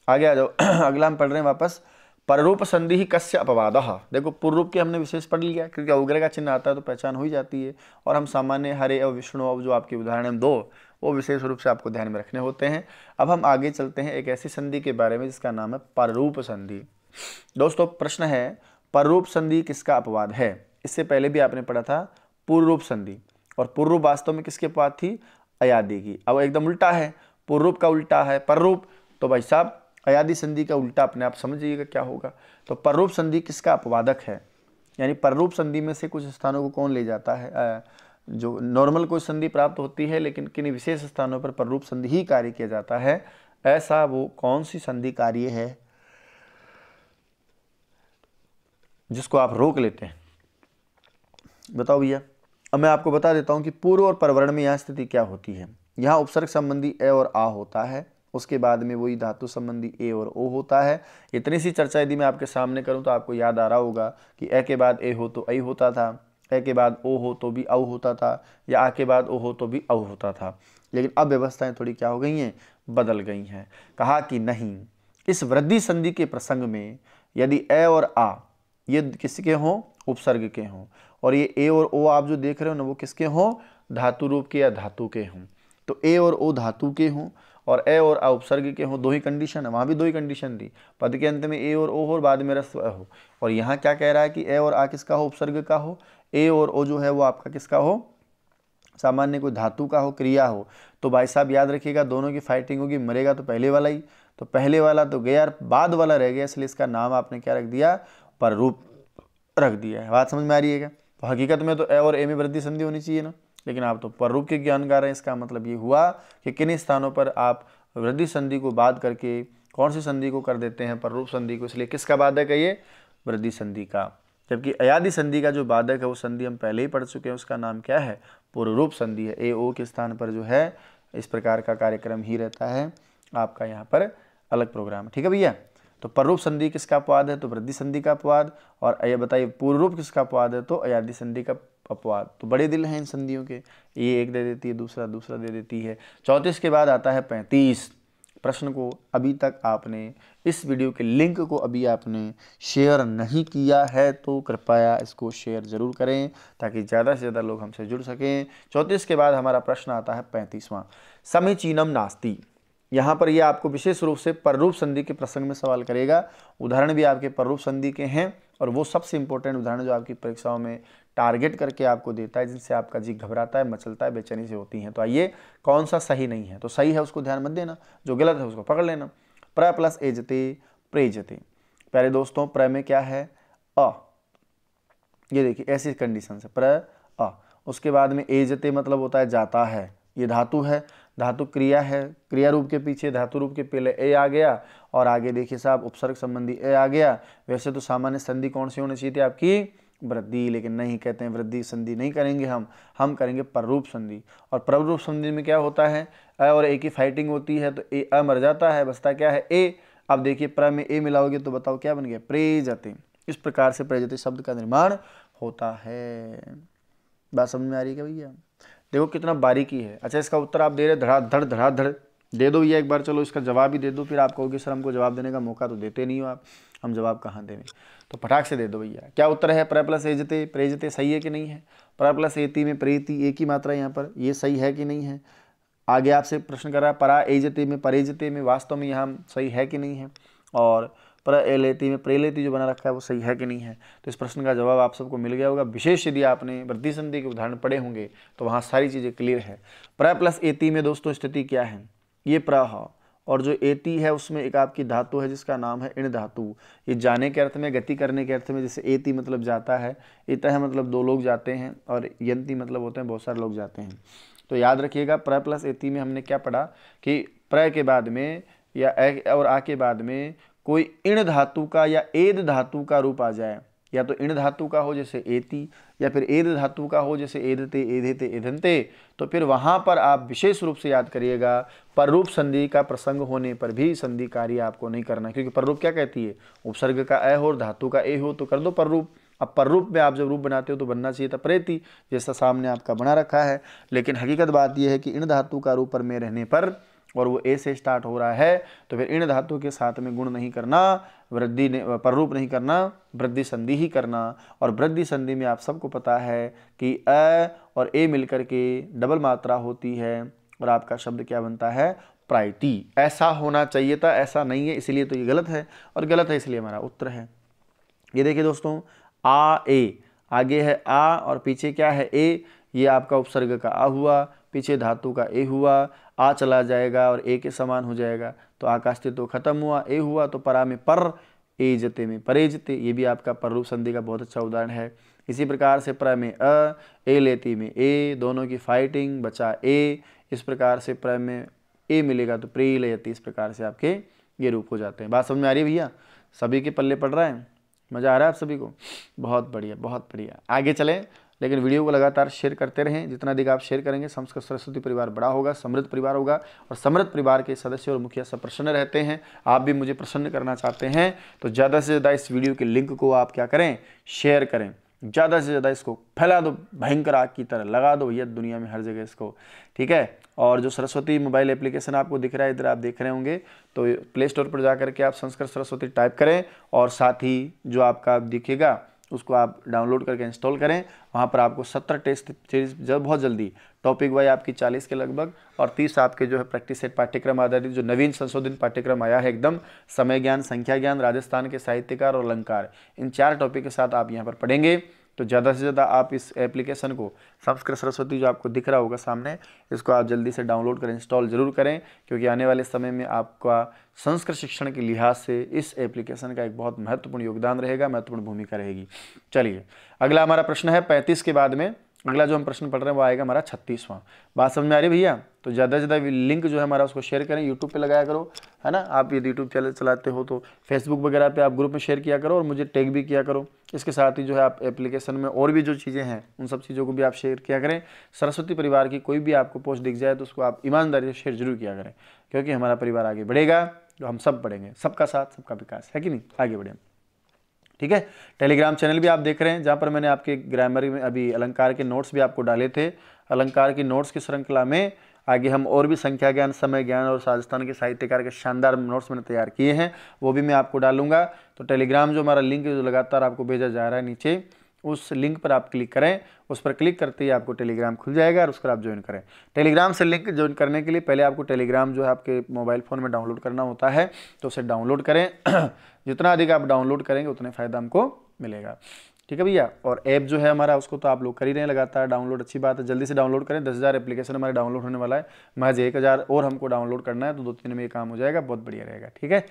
आगे आ जाओ [CLEARS THROAT] अगला हम पढ़ रहे हैं वापस पररूप संधि ही कश्य अपवाद देखो पूर्वरूप के हमने विशेष पढ़ लिया क्योंकि उग्र का चिन्ह आता है तो पहचान हो ही जाती है और हम सामान्य हरे और विष्णु अव जो आपके उदाहरण हम दो वो विशेष रूप से आपको ध्यान में रखने होते हैं अब हम आगे चलते हैं एक ऐसी संधि के बारे में जिसका नाम है पररूप संधि दोस्तों प्रश्न है पररूप संधि किसका अपवाद है इससे पहले भी आपने पढ़ा था पूर्व रूप संधि और पूर्व रूप वास्तव में किसके अपवाद थी अयादी की अब एकदम उल्टा है पूर्व रूप का उल्टा है पररूप तो भाई साहब अयादी संधि का उल्टा अपने आप समझिएगा क्या होगा तो पररूप संधि किसका अपवादक है यानी पररूप संधि में से कुछ स्थानों को कौन ले जाता है जो नॉर्मल कोई संधि प्राप्त होती है लेकिन किन विशेष स्थानों पर पररूप संधि ही कार्य किया जाता है ऐसा वो कौन सी संधि कार्य है जिसको आप रोक लेते हैं बताओ भैया अब मैं आपको बता देता हूँ कि पूर्व और परवरण में यहाँ स्थिति क्या होती है यहाँ उपसर्ग संबंधी ए और आ होता है उसके बाद में वही धातु संबंधी ए और ओ होता है इतनी सी चर्चा यदि मैं आपके सामने करूँ तो आपको याद आ रहा होगा कि ए के बाद ए हो तो ऐ होता था ए के बाद ओ हो तो भी औ होता था या आ के बाद ओ हो तो भी औ होता था लेकिन अब व्यवस्थाएं थोड़ी क्या हो गई हैं बदल गई हैं कहा कि नहीं इस वृद्धि संधि के प्रसंग में यदि ए और आ ये किसके हों उपसर्ग के हों और ये ए और ओ आप जो देख रहे हो ना वो किसके हों धातु रूप के या धातु के हों तो ए और ओ धातु के हों और ए और आ उपसर्ग के हों दो ही कंडीशन है वहाँ भी दो ही कंडीशन दी पद के अंत में ए और ओ हो और बाद में रस्व हो और यहाँ क्या कह रहा है कि ए और आ किसका हो उपसर्ग का हो ए और ओ जो है वो आपका किसका हो सामान्य कोई धातु का हो क्रिया हो तो भाई साहब याद रखिएगा दोनों की फाइटिंग होगी मरेगा तो पहले वाला ही तो पहले वाला तो गया बाद वाला रह गया इसलिए इसका नाम आपने क्या रख दिया पर रूप रख दिया है बात समझ में आ रही है क्या तो हकीकत में तो ए और ए में वृद्धि संधि होनी चाहिए ना लेकिन आप तो पररूप के ज्ञान गा रहे हैं इसका मतलब ये हुआ कि किन स्थानों पर आप वृद्धि संधि को बाद करके कौन सी संधि को कर देते हैं पररूप संधि को इसलिए किसका बाधक है ये वृद्धि संधि का जबकि अयाधि संधि का जो बाधक है वो संधि हम पहले ही पढ़ चुके हैं उसका नाम क्या है पूर्व रूप संधि है ए ओ के स्थान पर जो है इस प्रकार का कार्यक्रम ही रहता है आपका यहाँ पर अलग प्रोग्राम ठीक है भैया तो पररूप संधि किसका अपवाद है तो वृद्धि संधि का अपवाद और ये बताइए पूर्व रूप किसका अपवाद है तो अयाधि संधि का अपवाद तो बड़े दिल हैं इन संधियों के ये एक दे देती है दूसरा दूसरा दे देती है चौंतीस के बाद आता है पैंतीस प्रश्न को अभी तक आपने इस वीडियो के लिंक को अभी आपने शेयर नहीं किया है तो कृपया इसको शेयर ज़रूर करें ताकि ज़्यादा से ज़्यादा लोग हमसे जुड़ सकें चौंतीस के बाद हमारा प्रश्न आता है पैंतीसवां समीचीनम नास्ती यहाँ पर ये आपको विशेष रूप से पररूप संधि के प्रसंग में सवाल करेगा उदाहरण भी आपके पररूप संधि के हैं और वो सबसे इंपॉर्टेंट उदाहरण जो आपकी परीक्षाओं में टारगेट करके आपको देता है जिनसे आपका जी घबराता है मचलता है बेचैनी से होती है तो आइए कौन सा सही नहीं है तो सही है उसको ध्यान मत देना जो गलत है उसको पकड़ लेना प्र प्लस एजते प्रेजते प्यारे दोस्तों प्र में क्या है अ ये देखिए ऐसी कंडीशन से प्र अ उसके बाद में एजते मतलब होता है जाता है ये धातु है धातु क्रिया है क्रिया रूप के पीछे धातु रूप के पहले ए आ गया और आगे देखिए साहब उपसर्ग संबंधी ए आ गया वैसे तो सामान्य संधि कौन सी होनी चाहिए थी आपकी वृद्धि लेकिन नहीं कहते हैं वृद्धि संधि नहीं करेंगे हम हम करेंगे पररूप संधि और प्ररूप संधि में क्या होता है अ और ए की फाइटिंग होती है तो ए अ मर जाता है बसता क्या है ए अब देखिए प्र में ए मिलाओगे तो बताओ क्या बन गया प्रेजते इस प्रकार से प्रेजते शब्द का निर्माण होता है बात समझ में आ रही है क्या भैया देखो कितना बारीकी है अच्छा इसका उत्तर आप दे रहे धड़ाधड़ धड़ाधड़ दे दो ये एक बार चलो इसका जवाब ही दे दो फिर आप कहोगे सर हमको जवाब देने का मौका तो देते नहीं हो आप हम जवाब कहाँ देने तो फटाक से दे दो भैया क्या उत्तर है प्र प्लस एजते प्रेजते सही है कि नहीं है प्र प्लस एति में प्रेति एक ही मात्रा यहाँ पर ये सही है कि नहीं है आगे आपसे प्रश्न कर रहा है परा एजते में परेजते में वास्तव में यहाँ सही है कि नहीं है और प्रलेती में प्रेलेती जो बना रखा है वो सही है कि नहीं है तो इस प्रश्न का जवाब आप सबको मिल गया होगा विशेष यदि आपने वृद्धि संधि के उदाहरण पढ़े होंगे तो वहाँ सारी चीज़ें क्लियर है प्र प्लस एती में दोस्तों स्थिति क्या है ये प्र और जो एती है उसमें एक आपकी धातु है जिसका नाम है इण धातु ये जाने के अर्थ में गति करने के अर्थ में जैसे एती मतलब जाता है इतः मतलब दो लोग जाते हैं और यंती मतलब होते हैं बहुत सारे लोग जाते हैं तो याद रखिएगा प्र प्लस एती में हमने क्या पढ़ा कि प्र के बाद में या ए और आ के बाद में कोई इण धातु का या एद धातु का रूप आ जाए या तो इण धातु का हो जैसे एति या फिर एद धातु का हो जैसे एदते एधेते एधनते तो फिर वहाँ पर आप विशेष रूप से याद करिएगा पररूप संधि का प्रसंग होने पर भी संधि कार्य आपको नहीं करना क्योंकि पररूप क्या कहती है उपसर्ग का ए हो और धातु का ए हो तो कर दो पररूप अब पररूप में आप जब रूप बनाते हो तो बनना चाहिए था प्रेति जैसा सामने आपका बना रखा है लेकिन हकीकत बात यह है कि इण धातु का रूप पर में रहने पर और वो ए से स्टार्ट हो रहा है तो फिर इन धातु के साथ में गुण नहीं करना वृद्धि प्ररूप नहीं करना वृद्धि संधि ही करना और वृद्धि संधि में आप सबको पता है कि अ और ए मिलकर के डबल मात्रा होती है और आपका शब्द क्या बनता है प्राइटी ऐसा होना चाहिए था ऐसा नहीं है इसलिए तो ये गलत है और गलत है इसलिए हमारा उत्तर है ये देखिए दोस्तों आ ए आगे है आ और पीछे क्या है ए ये आपका उपसर्ग का आ हुआ पीछे धातु का ए हुआ आ चला जाएगा और ए के समान हो जाएगा तो आकाशते तो खत्म हुआ ए हुआ तो परा में पर ए जते में परे जते ये भी आपका पररूप संधि का बहुत अच्छा उदाहरण है इसी प्रकार से प्र में अ ए लेती में ए दोनों की फाइटिंग बचा ए इस प्रकार से प्र में ए मिलेगा तो प्रे लयति इस प्रकार से आपके ये रूप हो जाते हैं बात समझ में आ रही है भैया सभी के पल्ले पड़ रहा है मज़ा आ रहा है आप सभी को बहुत बढ़िया बहुत बढ़िया आगे चलें लेकिन वीडियो को लगातार शेयर करते रहें जितना अधिक आप शेयर करेंगे संस्कृत सरस्वती परिवार बड़ा होगा समृद्ध परिवार होगा और समृद्ध परिवार के सदस्य और मुखिया सब प्रसन्न रहते हैं आप भी मुझे प्रसन्न करना चाहते हैं तो ज़्यादा से ज़्यादा इस वीडियो के लिंक को आप क्या करें शेयर करें ज़्यादा से ज़्यादा इसको फैला दो भयंकर आग की तरह लगा दो यद दुनिया में हर जगह इसको ठीक है और जो सरस्वती मोबाइल एप्लीकेशन आपको दिख रहा है इधर आप देख रहे होंगे तो प्ले स्टोर पर जा करके आप संस्कृत सरस्वती टाइप करें और साथ ही जो आपका दिखेगा उसको आप डाउनलोड करके इंस्टॉल करें वहाँ पर आपको सत्तर टेस्ट सीरीज जब बहुत जल्दी टॉपिक वाई आपकी चालीस के लगभग और तीस आपके जो है प्रैक्टिस सेट पाठ्यक्रम आधारित जो नवीन संशोधित पाठ्यक्रम आया है एकदम समय ज्ञान संख्या ज्ञान राजस्थान के साहित्यकार और अलंकार इन चार टॉपिक के साथ आप यहाँ पर पढ़ेंगे तो ज़्यादा से ज़्यादा आप इस एप्लीकेशन को संस्कृत सरस्वती जो आपको दिख रहा होगा सामने इसको आप जल्दी से डाउनलोड करें इंस्टॉल ज़रूर करें क्योंकि आने वाले समय में आपका संस्कृत शिक्षण के लिहाज से इस एप्लीकेशन का एक बहुत महत्वपूर्ण योगदान रहेगा महत्वपूर्ण भूमिका रहेगी चलिए अगला हमारा प्रश्न है पैंतीस के बाद में अगला जो हम प्रश्न पढ़ रहे हैं वो आएगा हमारा छत्तीसवां बात समझ में आ रही भैया तो ज़्यादा से ज़्यादा लिंक जो है हमारा उसको शेयर करें यूट्यूब पे लगाया करो है ना आप यदि यूट्यूब चैनल चलाते हो तो फेसबुक वगैरह पे आप ग्रुप में शेयर किया करो और मुझे टैग भी किया करो इसके साथ ही जो है आप एप्लीकेशन में और भी जो चीज़ें हैं उन सब चीज़ों को भी आप शेयर किया करें सरस्वती परिवार की कोई भी आपको पोस्ट दिख जाए तो उसको आप ईमानदारी से शेयर जरूर किया करें क्योंकि हमारा परिवार आगे बढ़ेगा जो हम सब बढ़ेंगे सबका साथ सबका विकास है कि नहीं आगे बढ़ें ठीक है टेलीग्राम चैनल भी आप देख रहे हैं जहाँ पर मैंने आपके ग्रामर में अभी अलंकार के नोट्स भी आपको डाले थे अलंकार के नोट्स की श्रृंखला में आगे हम और भी संख्या ज्ञान समय ज्ञान और राजस्थान के साहित्यकार के शानदार नोट्स मैंने तैयार किए हैं वो भी मैं आपको डालूंगा तो टेलीग्राम जो हमारा लिंक जो लगातार आपको भेजा जा रहा है नीचे उस लिंक पर आप क्लिक करें उस पर क्लिक करते ही आपको टेलीग्राम खुल जाएगा और उस पर आप ज्वाइन करें टेलीग्राम से लिंक ज्वाइन करने के लिए पहले आपको टेलीग्राम जो है आपके मोबाइल फ़ोन में डाउनलोड करना होता है तो उसे डाउनलोड करें [CLEARS THROAT] जितना अधिक आप डाउनलोड करेंगे उतने फ़ायदा हमको मिलेगा ठीक है भैया और ऐप जो है हमारा उसको तो आप लोग कर ही रहे लगातार डाउनलोड अच्छी बात है जल्दी से डाउनलोड करें दस हज़ार एप्लीकेशन हमारे डाउनलोड होने वाला है महज एक हज़ार और हमको डाउनलोड करना है तो दो तीन में ये काम हो जाएगा बहुत बढ़िया रहेगा ठीक है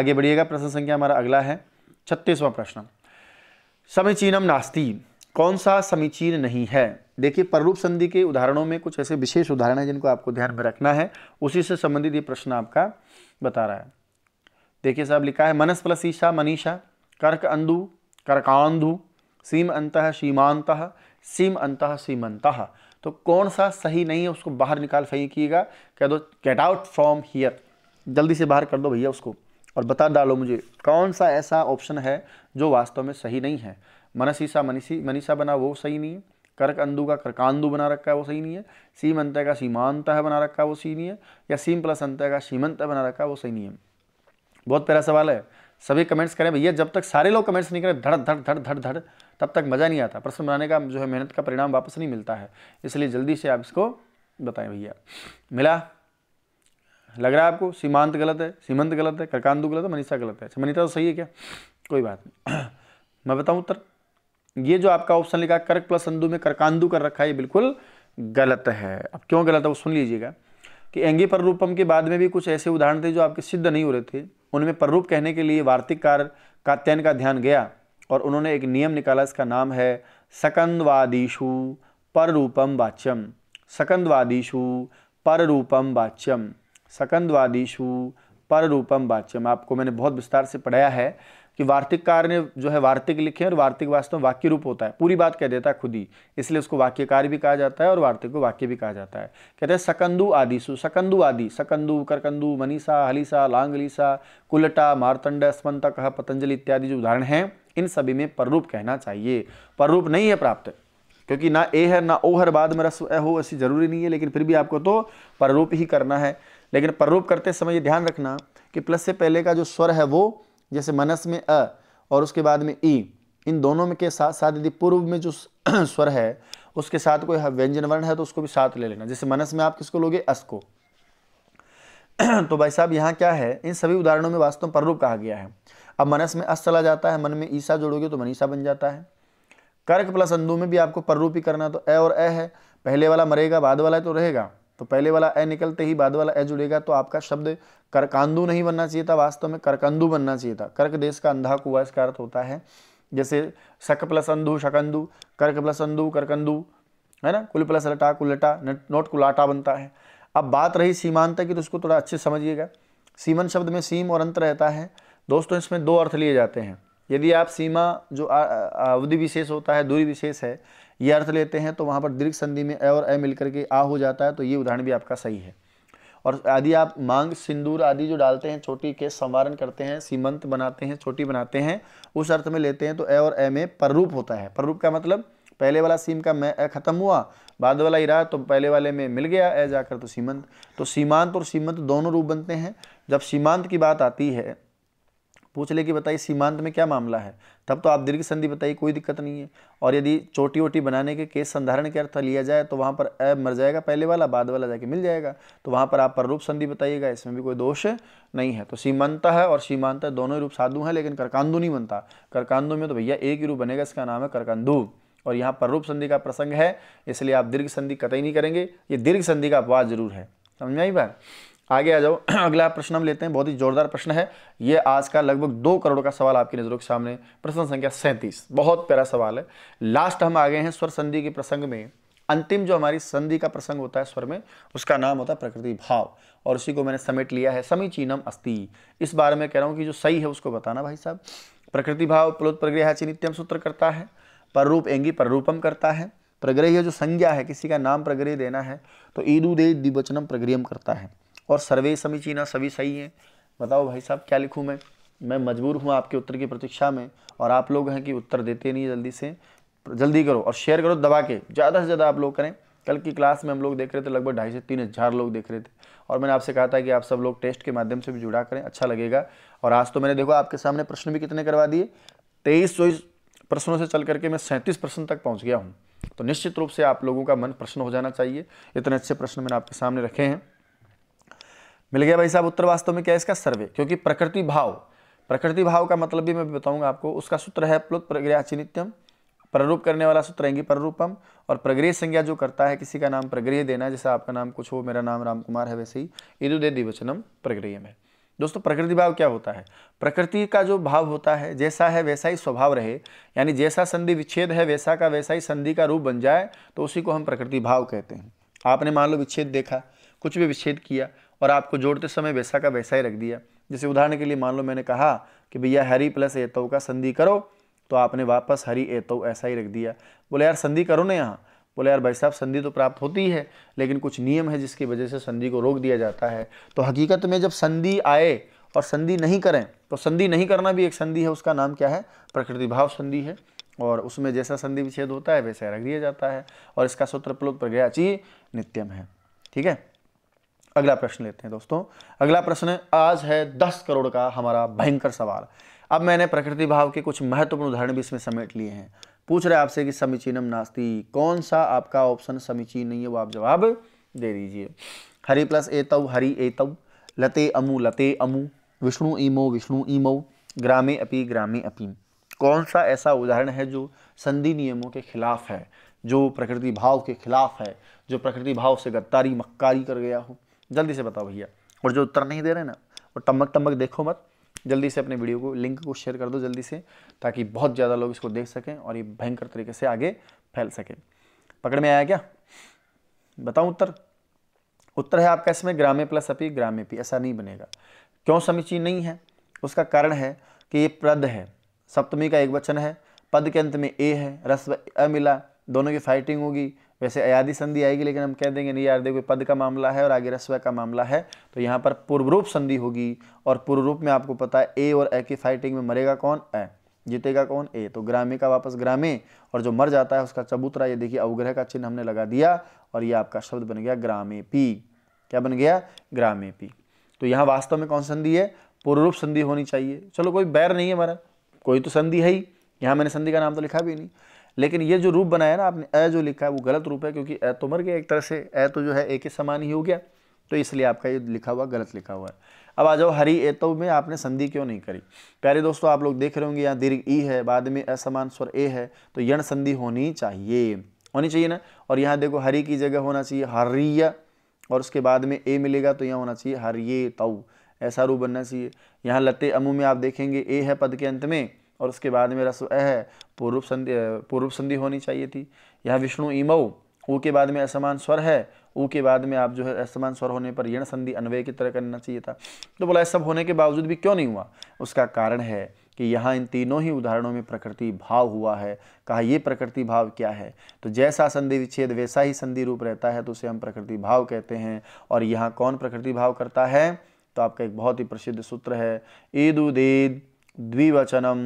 आगे बढ़िएगा प्रश्न संख्या हमारा अगला है छत्तीसवां प्रश्न समीचीनम नास्ती कौन सा समीचीन नहीं है देखिए प्ररूप संधि के उदाहरणों में कुछ ऐसे विशेष उदाहरण हैं जिनको आपको ध्यान में रखना है उसी से संबंधित ये प्रश्न आपका बता रहा है देखिए साहब लिखा है मनस ईशा मनीषा कर्क अंधु कर्कांधु सीम अंत सीमांत सीम अंत सीमंत तो कौन सा सही नहीं है उसको बाहर निकाल फेंकिएगा कह दो गेट आउट फ्रॉम हियर जल्दी से बाहर कर दो भैया उसको और बता डालो मुझे कौन सा ऐसा ऑप्शन है जो वास्तव में सही नहीं है मनसीसा मनीषी मनीषा बना वो सही नहीं है कर्क अंधु का कर्कांदु बना रखा है वो सही नहीं है सीम अंत का सीमांत है बना रखा है वो सही नहीं है या सीम प्लस अंत का सीमंत बना रखा है वो सही नहीं है बहुत प्यारा सवाल है सभी कमेंट्स करें भैया जब तक सारे लोग कमेंट्स नहीं करें धड़ धड़ धड़ धड़ धड़ तब तक मज़ा नहीं आता प्रश्न बनाने का जो है मेहनत का परिणाम वापस नहीं मिलता है इसलिए जल्दी से आप इसको बताएं भैया मिला लग रहा है आपको सीमांत गलत है सीमंत गलत है करकांदू गलत है मनीषा गलत है अच्छा मनीषा तो सही है क्या कोई बात नहीं [CLEARS THROAT] मैं बताऊं उत्तर ये जो आपका ऑप्शन लिखा कर्क प्लस अंदू में करकांदू कर रखा है ये बिल्कुल गलत है अब क्यों गलत है वो सुन लीजिएगा कि एंगी पररूपम के बाद में भी कुछ ऐसे उदाहरण थे जो आपके सिद्ध नहीं हो रहे थे उनमें पररूप कहने के लिए वार्तिक कार कात्यायन का ध्यान गया और उन्होंने एक नियम निकाला इसका नाम है सकंदवादीशु पररूपम वाच्यम सकंदवादीशु पररूपम वाच्यम सकंदवादीशु पर रूपम वाच्यम आपको मैंने बहुत विस्तार से पढ़ाया है कि वार्तिककार ने जो है वार्तिक लिखे और वार्तिक वास्तव में वाक्य रूप होता है पूरी बात कह देता है खुद ही इसलिए उसको वाक्यकार भी कहा जाता है और वार्तिक को वाक्य भी कहा जाता है कहते हैं सकंदु आदिशु सकंदु आदि सकंदु करकंदु मनीषा हलीसा लांगलीसा कुलटा मारतंड स्मंतक पतंजलि इत्यादि जो उदाहरण हैं इन सभी में पररूप कहना चाहिए पररूप नहीं है प्राप्त क्योंकि ना ए है ना ओ हर बाद में रस्व हो ऐसी जरूरी नहीं है लेकिन फिर भी आपको तो पररूप ही करना है लेकिन प्ररूप करते समय ये ध्यान रखना कि प्लस से पहले का जो स्वर है वो जैसे मनस में अ और उसके बाद में ई इन दोनों में के साथ साथ यदि पूर्व में जो [CLEARS THROAT] स्वर है उसके साथ कोई व्यंजन वर्ण है तो उसको भी साथ ले लेना जैसे मनस में आप किसको लोगे अस को [CLEARS THROAT] तो भाई साहब यहाँ क्या है इन सभी उदाहरणों में वास्तव में प्ररूप कहा गया है अब मनस में अस चला जाता है मन में ईसा जोड़ोगे तो मनीषा बन जाता है कर्क प्लस अंधु में भी आपको पररूप ही करना तो ए और ए है पहले वाला मरेगा बाद वाला तो रहेगा तो पहले वाला ए निकलते ही बाद वाला ए जुड़ेगा तो आपका शब्द करकांदू नहीं बनना चाहिए था वास्तव में करकंदू बनना चाहिए था कर्क देश का अंधा कुआ इसका अर्थ होता है जैसे शक प्लस अंधु शकंदु कर्क प्लस अंधु करकंदू है ना कुल प्लस लटा कुलटा नोट कुलाटा बनता है अब बात रही सीमांत की तो उसको थोड़ा अच्छे समझिएगा सीमन शब्द में सीम और अंत रहता है दोस्तों इसमें दो अर्थ लिए जाते हैं यदि आप सीमा जो अवधि विशेष होता है दूरी विशेष है ये अर्थ लेते हैं तो वहाँ पर दीर्घ संधि में ए और ए मिलकर के आ हो जाता है तो ये उदाहरण भी आपका सही है और आदि आप मांग सिंदूर आदि जो डालते हैं छोटी के संवारण करते हैं सीमंत बनाते हैं छोटी बनाते हैं उस अर्थ में लेते हैं तो ए और ए में पररूप होता है पररूप का मतलब पहले वाला सीम का मैं ए खत्म हुआ बाद वाला इरा तो पहले वाले में मिल गया ए जाकर तो सीमंत तो सीमांत और सीमंत दोनों रूप बनते हैं जब सीमांत की बात आती है पूछ ले कि बताइए सीमांत में क्या मामला है तब तो आप दीर्घ संधि बताइए कोई दिक्कत नहीं है और यदि चोटी वोटी बनाने के केस संधारण के अर्थ लिया जाए तो वहाँ पर अ मर जाएगा पहले वाला बाद वाला जाके मिल जाएगा तो वहाँ पर आप पररूप संधि बताइएगा इसमें भी कोई दोष नहीं है तो सीमांत है और सीमांत दोनों रूप साधु हैं लेकिन करकांदू नहीं बनता करकांदू में तो भैया एक ही रूप बनेगा इसका नाम है करकांदू और यहाँ पररूप संधि का प्रसंग है इसलिए आप दीर्घ संधि कतई नहीं करेंगे ये दीर्घ संधि का अपवाद जरूर है समझ में आई बात आगे आ जाओ [CLEARS THROAT] अगला प्रश्न हम लेते हैं बहुत ही जोरदार प्रश्न है ये आज का लगभग दो करोड़ का सवाल आपकी नज़रों के सामने प्रश्न संख्या सैंतीस बहुत प्यारा सवाल है लास्ट हम आ गए हैं स्वर संधि के प्रसंग में अंतिम जो हमारी संधि का प्रसंग होता है स्वर में उसका नाम होता है प्रकृति भाव और उसी को मैंने समेट लिया है समीचीनम अस्ति इस बारे में कह रहा हूँ कि जो सही है उसको बताना भाई साहब प्रकृति भाव प्लोत प्रग्रह चिनित्यम सूत्र करता है पररूप एंगी पररूपम करता है प्रग्रह जो संज्ञा है किसी का नाम प्रग्रह देना है तो ईदू दे द्विवचनम प्रग्रियम करता है और सर्वे समीचीना सभी सही हैं बताओ भाई साहब क्या लिखूँ मैं मैं मजबूर हूँ आपके उत्तर की प्रतीक्षा में और आप लोग हैं कि उत्तर देते नहीं जल्दी से जल्दी करो और शेयर करो दबा के ज़्यादा से ज़्यादा आप लोग करें कल की क्लास में हम लोग देख रहे थे लगभग ढाई से तीन हज़ार लोग देख रहे थे और मैंने आपसे कहा था कि आप सब लोग टेस्ट के माध्यम से भी जुड़ा करें अच्छा लगेगा और आज तो मैंने देखो आपके सामने प्रश्न भी कितने करवा दिए तेईस चौबीस प्रश्नों से चल करके मैं सैंतीस प्रश्न तक पहुँच गया हूँ तो निश्चित रूप से आप लोगों का मन प्रश्न हो जाना चाहिए इतने अच्छे प्रश्न मैंने आपके सामने रखे हैं मिल गया भाई साहब उत्तर वास्तव में क्या है इसका सर्वे क्योंकि प्रकृति भाव प्रकृति भाव का मतलब भी मैं बताऊंगा आपको उसका सूत्र है प्लुत प्रक्रिया चिनित्यम प्ररूप करने वाला सूत्र है प्ररूपम और प्रग्रह संज्ञा जो करता है किसी का नाम प्रग्रह देना जैसा आपका नाम कुछ हो मेरा नाम राम कुमार है वैसे ही दे दिवचनम प्रग्रह में दोस्तों प्रकृति भाव क्या होता है प्रकृति का जो भाव होता है जैसा है वैसा ही स्वभाव रहे यानी जैसा संधि विच्छेद है वैसा का वैसा ही संधि का रूप बन जाए तो उसी को हम प्रकृति भाव कहते हैं आपने मान लो विच्छेद देखा कुछ भी विच्छेद किया और आपको जोड़ते समय वैसा का वैसा ही रख दिया जैसे उदाहरण के लिए मान लो मैंने कहा कि भैया हरी प्लस एतव का संधि करो तो आपने वापस हरी एतव ऐसा ही रख दिया बोले यार संधि करो ना यहाँ बोले यार भाई साहब संधि तो प्राप्त होती है लेकिन कुछ नियम है जिसकी वजह से संधि को रोक दिया जाता है तो हकीकत में जब संधि आए और संधि नहीं करें तो संधि नहीं करना भी एक संधि है उसका नाम क्या है प्रकृति भाव संधि है और उसमें जैसा संधि विच्छेद होता है वैसा रख दिया जाता है और इसका सूत्र प्लोत प्रज्ञाची नित्यम है ठीक है अगला प्रश्न लेते हैं दोस्तों अगला प्रश्न आज है दस करोड़ का हमारा भयंकर सवाल अब मैंने प्रकृति भाव के कुछ महत्वपूर्ण उदाहरण भी इसमें समेट लिए हैं पूछ रहे आपसे कि समीचीनम नास्ती कौन सा आपका ऑप्शन समीचीन नहीं है वो आप जवाब दे दीजिए हरि प्लस ए तव हरि ए तव लते अमु लते अमु विष्णु इमो विष्णु इमो ग्रामे अपी ग्रामे अपी कौन सा ऐसा उदाहरण है जो संधि नियमों के खिलाफ है जो प्रकृति भाव के खिलाफ है जो प्रकृति भाव से गद्दारी मक्कारी कर गया हो जल्दी से बताओ भैया और जो उत्तर नहीं दे रहे ना और टमक टमक देखो मत जल्दी से अपने वीडियो को लिंक को शेयर कर दो जल्दी से ताकि बहुत ज़्यादा लोग इसको देख सकें और ये भयंकर तरीके से आगे फैल सके पकड़ में आया क्या बताऊँ उत्तर उत्तर है आपका इसमें ग्रामे प्लस अपी ग्रामे पी ऐसा नहीं बनेगा क्यों समीची नहीं है उसका कारण है कि ये प्रद है सप्तमी का एक वचन है पद के अंत में ए है रस्व अ मिला दोनों की फाइटिंग होगी वैसे अयाधि संधि आएगी लेकिन हम कह देंगे नहीं यार देखो पद का मामला है और आगे रस्व का मामला है तो यहाँ पर पूर्वरूप संधि होगी और पूर्वरूप में आपको पता है ए और ए की फाइटिंग में मरेगा कौन ए जीतेगा कौन ए तो ग्रामे का वापस ग्रामे और जो मर जाता है उसका चबूतरा ये देखिए अवग्रह का चिन्ह हमने लगा दिया और ये आपका शब्द बन गया ग्रामे पी क्या बन गया ग्रामे पी तो यहाँ वास्तव में कौन संधि है पूर्वरूप संधि होनी चाहिए चलो कोई बैर नहीं है हमारा कोई तो संधि है ही यहाँ मैंने संधि का नाम तो लिखा भी नहीं लेकिन ये जो रूप बनाया ना आपने ए जो लिखा है वो गलत रूप है क्योंकि ए तो मर गया एक तरह से ए तो जो है ए के समान ही हो गया तो इसलिए आपका ये लिखा हुआ गलत लिखा हुआ है अब आ जाओ हरी ए तो में आपने संधि क्यों नहीं करी प्यारे दोस्तों आप लोग देख रहे होंगे यहाँ दीर्घ ई है बाद में असमान स्वर ए है तो यण संधि होनी चाहिए होनी चाहिए ना और यहाँ देखो हरी की जगह होना चाहिए हरिय और उसके बाद में ए मिलेगा तो यहाँ होना चाहिए हरिये तऊ ऐसा रूप बनना चाहिए यहाँ लते अमू में आप देखेंगे ए है पद के अंत में और उसके बाद में रस्व अह है पूर्व संधि पूर्व संधि होनी चाहिए थी यह विष्णु इमऊ ऊ के बाद में असमान स्वर है ऊ के बाद में आप जो है असमान स्वर होने पर यण संधि अन्वय की तरह करना चाहिए था तो बोला सब होने के बावजूद भी क्यों नहीं हुआ उसका कारण है कि यहाँ इन तीनों ही उदाहरणों में प्रकृति भाव हुआ है कहा ये प्रकृति भाव क्या है तो जैसा संधि विच्छेद वैसा ही संधि रूप रहता है तो उसे हम प्रकृति भाव कहते हैं और यहाँ कौन प्रकृति भाव करता है तो आपका एक बहुत ही प्रसिद्ध सूत्र है ईद उदेद द्विवचनम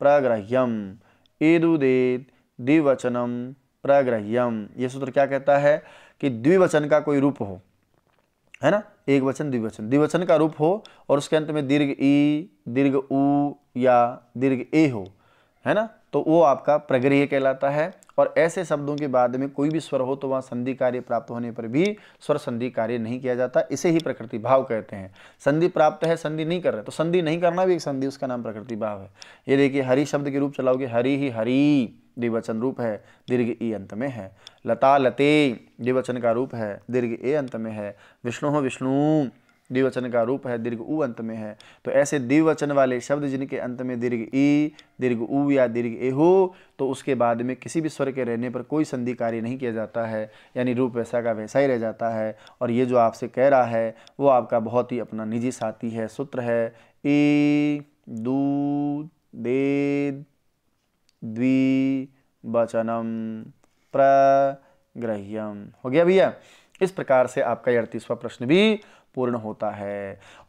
प्रग्रह्यम एदुदेत द्विवचनम प्रग्रह्यम ये सूत्र क्या कहता है कि द्विवचन का कोई रूप हो है ना एक वचन द्विवचन द्विवचन का रूप हो और उसके अंत में दीर्घ ई दीर्घ ऊ या दीर्घ ए हो है ना तो वो आपका प्रगृह कहलाता है और ऐसे शब्दों के बाद में कोई भी स्वर हो तो वहाँ संधि कार्य प्राप्त होने पर भी स्वर संधि कार्य नहीं किया जाता इसे ही प्रकृति भाव कहते हैं संधि प्राप्त है संधि नहीं कर रहे तो संधि नहीं करना भी एक संधि उसका नाम प्रकृति भाव है ये देखिए हरी शब्द के रूप चलाओगे हरी ही हरी द्विवचन रूप है दीर्घ ई अंत में है लता लते द्विवचन का रूप है दीर्घ ए अंत में है विष्णु हो विष्णु द्विवचन का रूप है दीर्घ उ अंत में है तो ऐसे द्विवचन वाले शब्द जिनके अंत में दीर्घ ई दीर्घ उ या दीर्घ ए हो तो उसके बाद में किसी भी स्वर के रहने पर कोई संधि कार्य नहीं किया जाता है यानी रूप वैसा का वैसा ही रह जाता है और ये जो आपसे कह रहा है वो आपका बहुत ही अपना निजी साथी है सूत्र है ई दू दे द्विवचनम प्रग्रह्यम हो गया भैया इस प्रकार से आपका अड़तीसवा प्रश्न भी पूर्ण होता है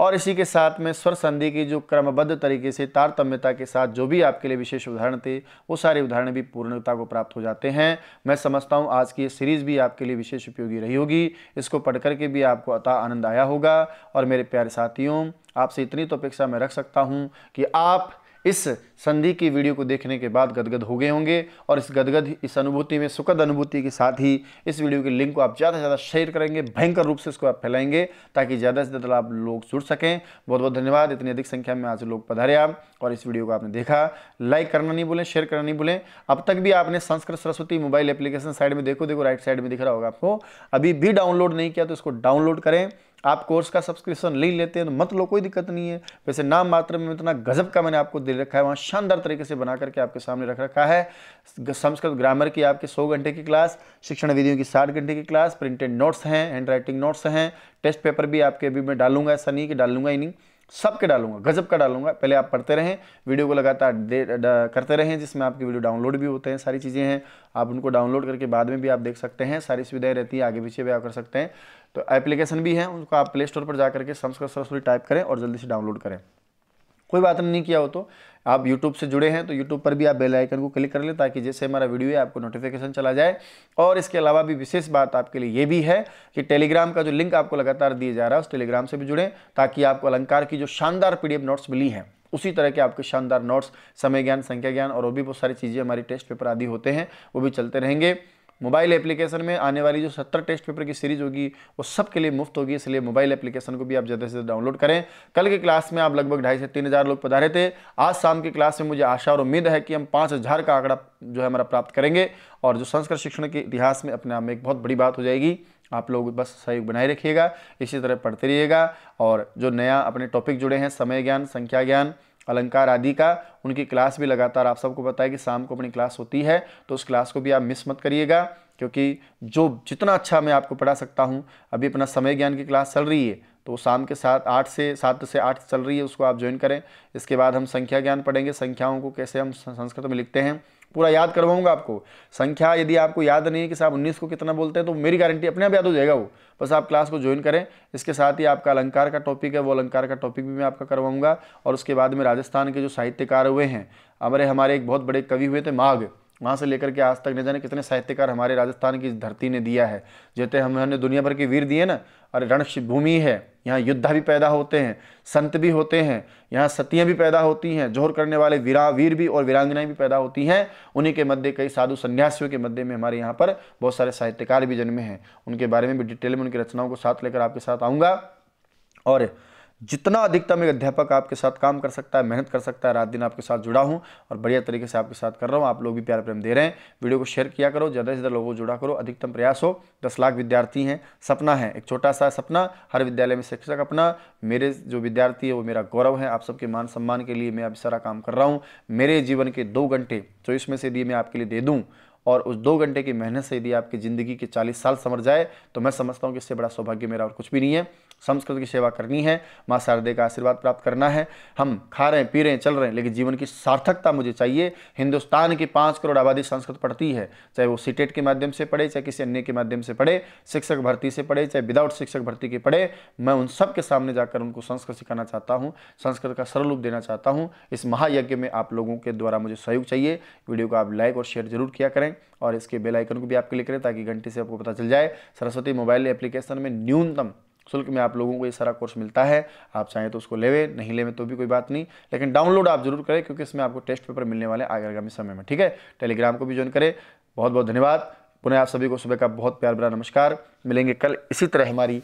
और इसी के साथ में स्वर संधि की जो क्रमबद्ध तरीके से तारतम्यता के साथ जो भी आपके लिए विशेष उदाहरण थे वो सारे उदाहरण भी पूर्णता को प्राप्त हो जाते हैं मैं समझता हूँ आज की ये सीरीज़ भी आपके लिए विशेष उपयोगी रही होगी इसको पढ़ करके भी आपको अतः आनंद आया होगा और मेरे प्यारे साथियों आपसे इतनी तो अपेक्षा मैं रख सकता हूँ कि आप इस संधि की वीडियो को देखने के बाद गदगद हो गए होंगे और इस गदगद इस अनुभूति में सुखद अनुभूति के साथ ही इस वीडियो के लिंक को आप ज़्यादा से ज़्यादा शेयर करेंगे भयंकर रूप से इसको आप फैलाएंगे ताकि ज़्यादा से ज़्यादा आप लोग जुड़ सकें बहुत बहुत धन्यवाद इतनी अधिक संख्या में आज लोग पधारे आप और इस वीडियो को आपने देखा लाइक करना नहीं भूलें शेयर करना नहीं भूलें अब तक भी आपने Sanskrit Saraswati mobile application side में देखो देखो राइट साइड में दिख रहा होगा आपको अभी भी डाउनलोड नहीं किया तो इसको डाउनलोड करें आप कोर्स का सब्सक्रिप्शन ले लेते हैं तो मत लो कोई दिक्कत नहीं है वैसे नाम मात्र में इतना गजब का मैंने आपको दे रखा है वहाँ शानदार तरीके से बना करके आपके सामने रख रखा है संस्कृत ग्रामर की आपके सौ घंटे की क्लास शिक्षण विधियों की साठ घंटे की क्लास प्रिंटेड नोट्स हैं हैंड राइटिंग नोट्स हैं टेस्ट पेपर भी आपके अभी मैं डालूंगा ऐसा नहीं कि डालूंगा ही नहीं सब के डालूंगा गजब का डालूंगा पहले आप पढ़ते रहें वीडियो को लगातार करते रहें जिसमें आपकी वीडियो डाउनलोड भी होते हैं सारी चीज़ें हैं आप उनको डाउनलोड करके बाद में भी आप देख सकते हैं सारी सुविधाएं रहती है आगे पीछे भी आप कर सकते हैं तो एप्लीकेशन भी है उनको आप प्ले स्टोर पर जा करके संस्कृत सरस्वती टाइप करें और जल्दी से डाउनलोड करें कोई बात नहीं किया हो तो आप YouTube से जुड़े हैं तो YouTube पर भी आप बेल आइकन को क्लिक कर लें ताकि जैसे हमारा वीडियो है आपको नोटिफिकेशन चला जाए और इसके अलावा भी विशेष बात आपके लिए ये भी है कि टेलीग्राम का जो लिंक आपको लगातार दिया जा रहा है उस टेलीग्राम से भी जुड़ें ताकि आपको अलंकार की जो शानदार पी नोट्स मिली हैं उसी तरह के आपके शानदार नोट्स समय ज्ञान संख्या ज्ञान और वो भी बहुत सारी चीज़ें हमारी टेस्ट पेपर आदि होते हैं वो भी चलते रहेंगे मोबाइल एप्लीकेशन में आने वाली जो सत्तर टेस्ट पेपर की सीरीज होगी वो सबके लिए मुफ्त होगी इसलिए मोबाइल एप्लीकेशन को भी आप ज़्यादा से ज़्यादा डाउनलोड करें कल के क्लास में आप लगभग ढाई से तीन हज़ार लोग पधारे थे आज शाम की क्लास में मुझे आशा और उम्मीद है कि हम पाँच हज़ार का आंकड़ा जो है हमारा प्राप्त करेंगे और जो संस्कृत शिक्षण के इतिहास में अपने आप में एक बहुत बड़ी बात हो जाएगी आप लोग बस सहयोग बनाए रखिएगा इसी तरह पढ़ते रहिएगा और जो नया अपने टॉपिक जुड़े हैं समय ज्ञान संख्या ज्ञान अलंकार आदि का उनकी क्लास भी लगातार आप सबको पता है कि शाम को अपनी क्लास होती है तो उस क्लास को भी आप मिस मत करिएगा क्योंकि जो जितना अच्छा मैं आपको पढ़ा सकता हूँ अभी अपना समय ज्ञान की क्लास चल रही है तो शाम के साथ आठ से सात से आठ चल रही है उसको आप ज्वाइन करें इसके बाद हम संख्या ज्ञान पढ़ेंगे संख्याओं को कैसे हम संस्कृत में लिखते हैं पूरा याद करवाऊंगा आपको संख्या यदि आपको याद नहीं है कि साहब उन्नीस को कितना बोलते हैं तो मेरी गारंटी अपने आप याद हो जाएगा वो बस आप क्लास को ज्वाइन करें इसके साथ ही आपका अलंकार का टॉपिक है वो अलंकार का टॉपिक भी मैं आपका करवाऊंगा और उसके बाद में राजस्थान के जो साहित्यकार हुए हैं अमरे हमारे एक बहुत बड़े कवि हुए थे माघ वहाँ से लेकर के आज तक न जाने कितने साहित्यकार हमारे राजस्थान की धरती ने दिया है जैसे हम हमने दुनिया भर के वीर दिए ना अरे भूमि है यहाँ युद्धा भी पैदा होते हैं संत भी होते हैं यहाँ सतियाँ भी पैदा होती हैं जोर करने वाले वीरा वीर भी और वीरांगनाएं भी पैदा होती हैं उन्हीं के मध्य कई साधु संन्यासियों के मध्य में हमारे यहाँ पर बहुत सारे साहित्यकार भी जन्मे हैं उनके बारे में भी डिटेल में उनकी रचनाओं को साथ लेकर आपके साथ आऊँगा और जितना अधिकतम एक अध्यापक आपके साथ काम कर सकता है मेहनत कर सकता है रात दिन आपके साथ जुड़ा हूँ और बढ़िया तरीके से आपके साथ कर रहा हूँ आप लोग भी प्यार प्रेम दे रहे हैं वीडियो को शेयर किया करो ज़्यादा से ज़्यादा लोगों को जुड़ा करो अधिकतम प्रयास हो दस लाख विद्यार्थी हैं सपना है एक छोटा सा सपना हर विद्यालय में शिक्षक अपना मेरे जो विद्यार्थी है वो मेरा गौरव है आप सबके मान सम्मान के लिए मैं अब सारा काम कर रहा हूँ मेरे जीवन के दो घंटे चौबीस में से यदि मैं आपके लिए दे दूँ और उस दो घंटे की मेहनत से यदि आपकी ज़िंदगी के चालीस साल समर जाए तो मैं समझता हूँ कि इससे बड़ा सौभाग्य मेरा और कुछ भी नहीं है संस्कृत की सेवा करनी है माँ शारदे का आशीर्वाद प्राप्त करना है हम खा रहे हैं पी रहे हैं चल रहे हैं लेकिन जीवन की सार्थकता मुझे चाहिए हिंदुस्तान की पाँच करोड़ आबादी संस्कृत पढ़ती है चाहे वो सीटेट e के माध्यम से पढ़े चाहे किसी अन्य के माध्यम से पढ़े शिक्षक भर्ती से पढ़े चाहे विदाउट शिक्षक भर्ती के पढ़े मैं उन सब के सामने जाकर उनको संस्कृत सिखाना चाहता हूँ संस्कृत का सरल रूप देना चाहता हूँ इस महायज्ञ में आप लोगों के द्वारा मुझे सहयोग चाहिए वीडियो को आप लाइक और शेयर जरूर किया करें और इसके बेलाइकन को भी आप क्लिक करें ताकि घंटे से आपको पता चल जाए सरस्वती मोबाइल एप्लीकेशन में न्यूनतम शुल्क में आप लोगों को ये सारा कोर्स मिलता है आप चाहें तो उसको लेवे नहीं लेवे तो भी कोई बात नहीं लेकिन डाउनलोड आप जरूर करें क्योंकि इसमें आपको टेस्ट पेपर मिलने वाले आगे आगामी समय में ठीक है टेलीग्राम को भी ज्वाइन करें बहुत बहुत धन्यवाद पुनः आप सभी को सुबह का बहुत प्यार भरा नमस्कार मिलेंगे कल इसी तरह हमारी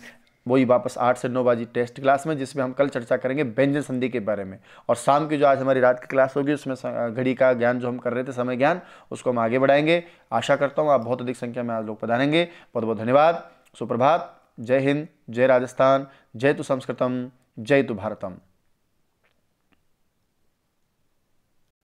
वही वापस आठ से नौ बजे टेस्ट क्लास में जिसमें हम कल चर्चा करेंगे व्यंजन संधि के बारे में और शाम की जो आज हमारी रात की क्लास होगी उसमें घड़ी का ज्ञान जो हम कर रहे थे समय ज्ञान उसको हम आगे बढ़ाएंगे आशा करता हूँ आप बहुत अधिक संख्या में आज लोग पधारेंगे बहुत बहुत धन्यवाद सुप्रभात जय हिंद जय राजस्थान जय तु संस्कृतम जय तु भारतम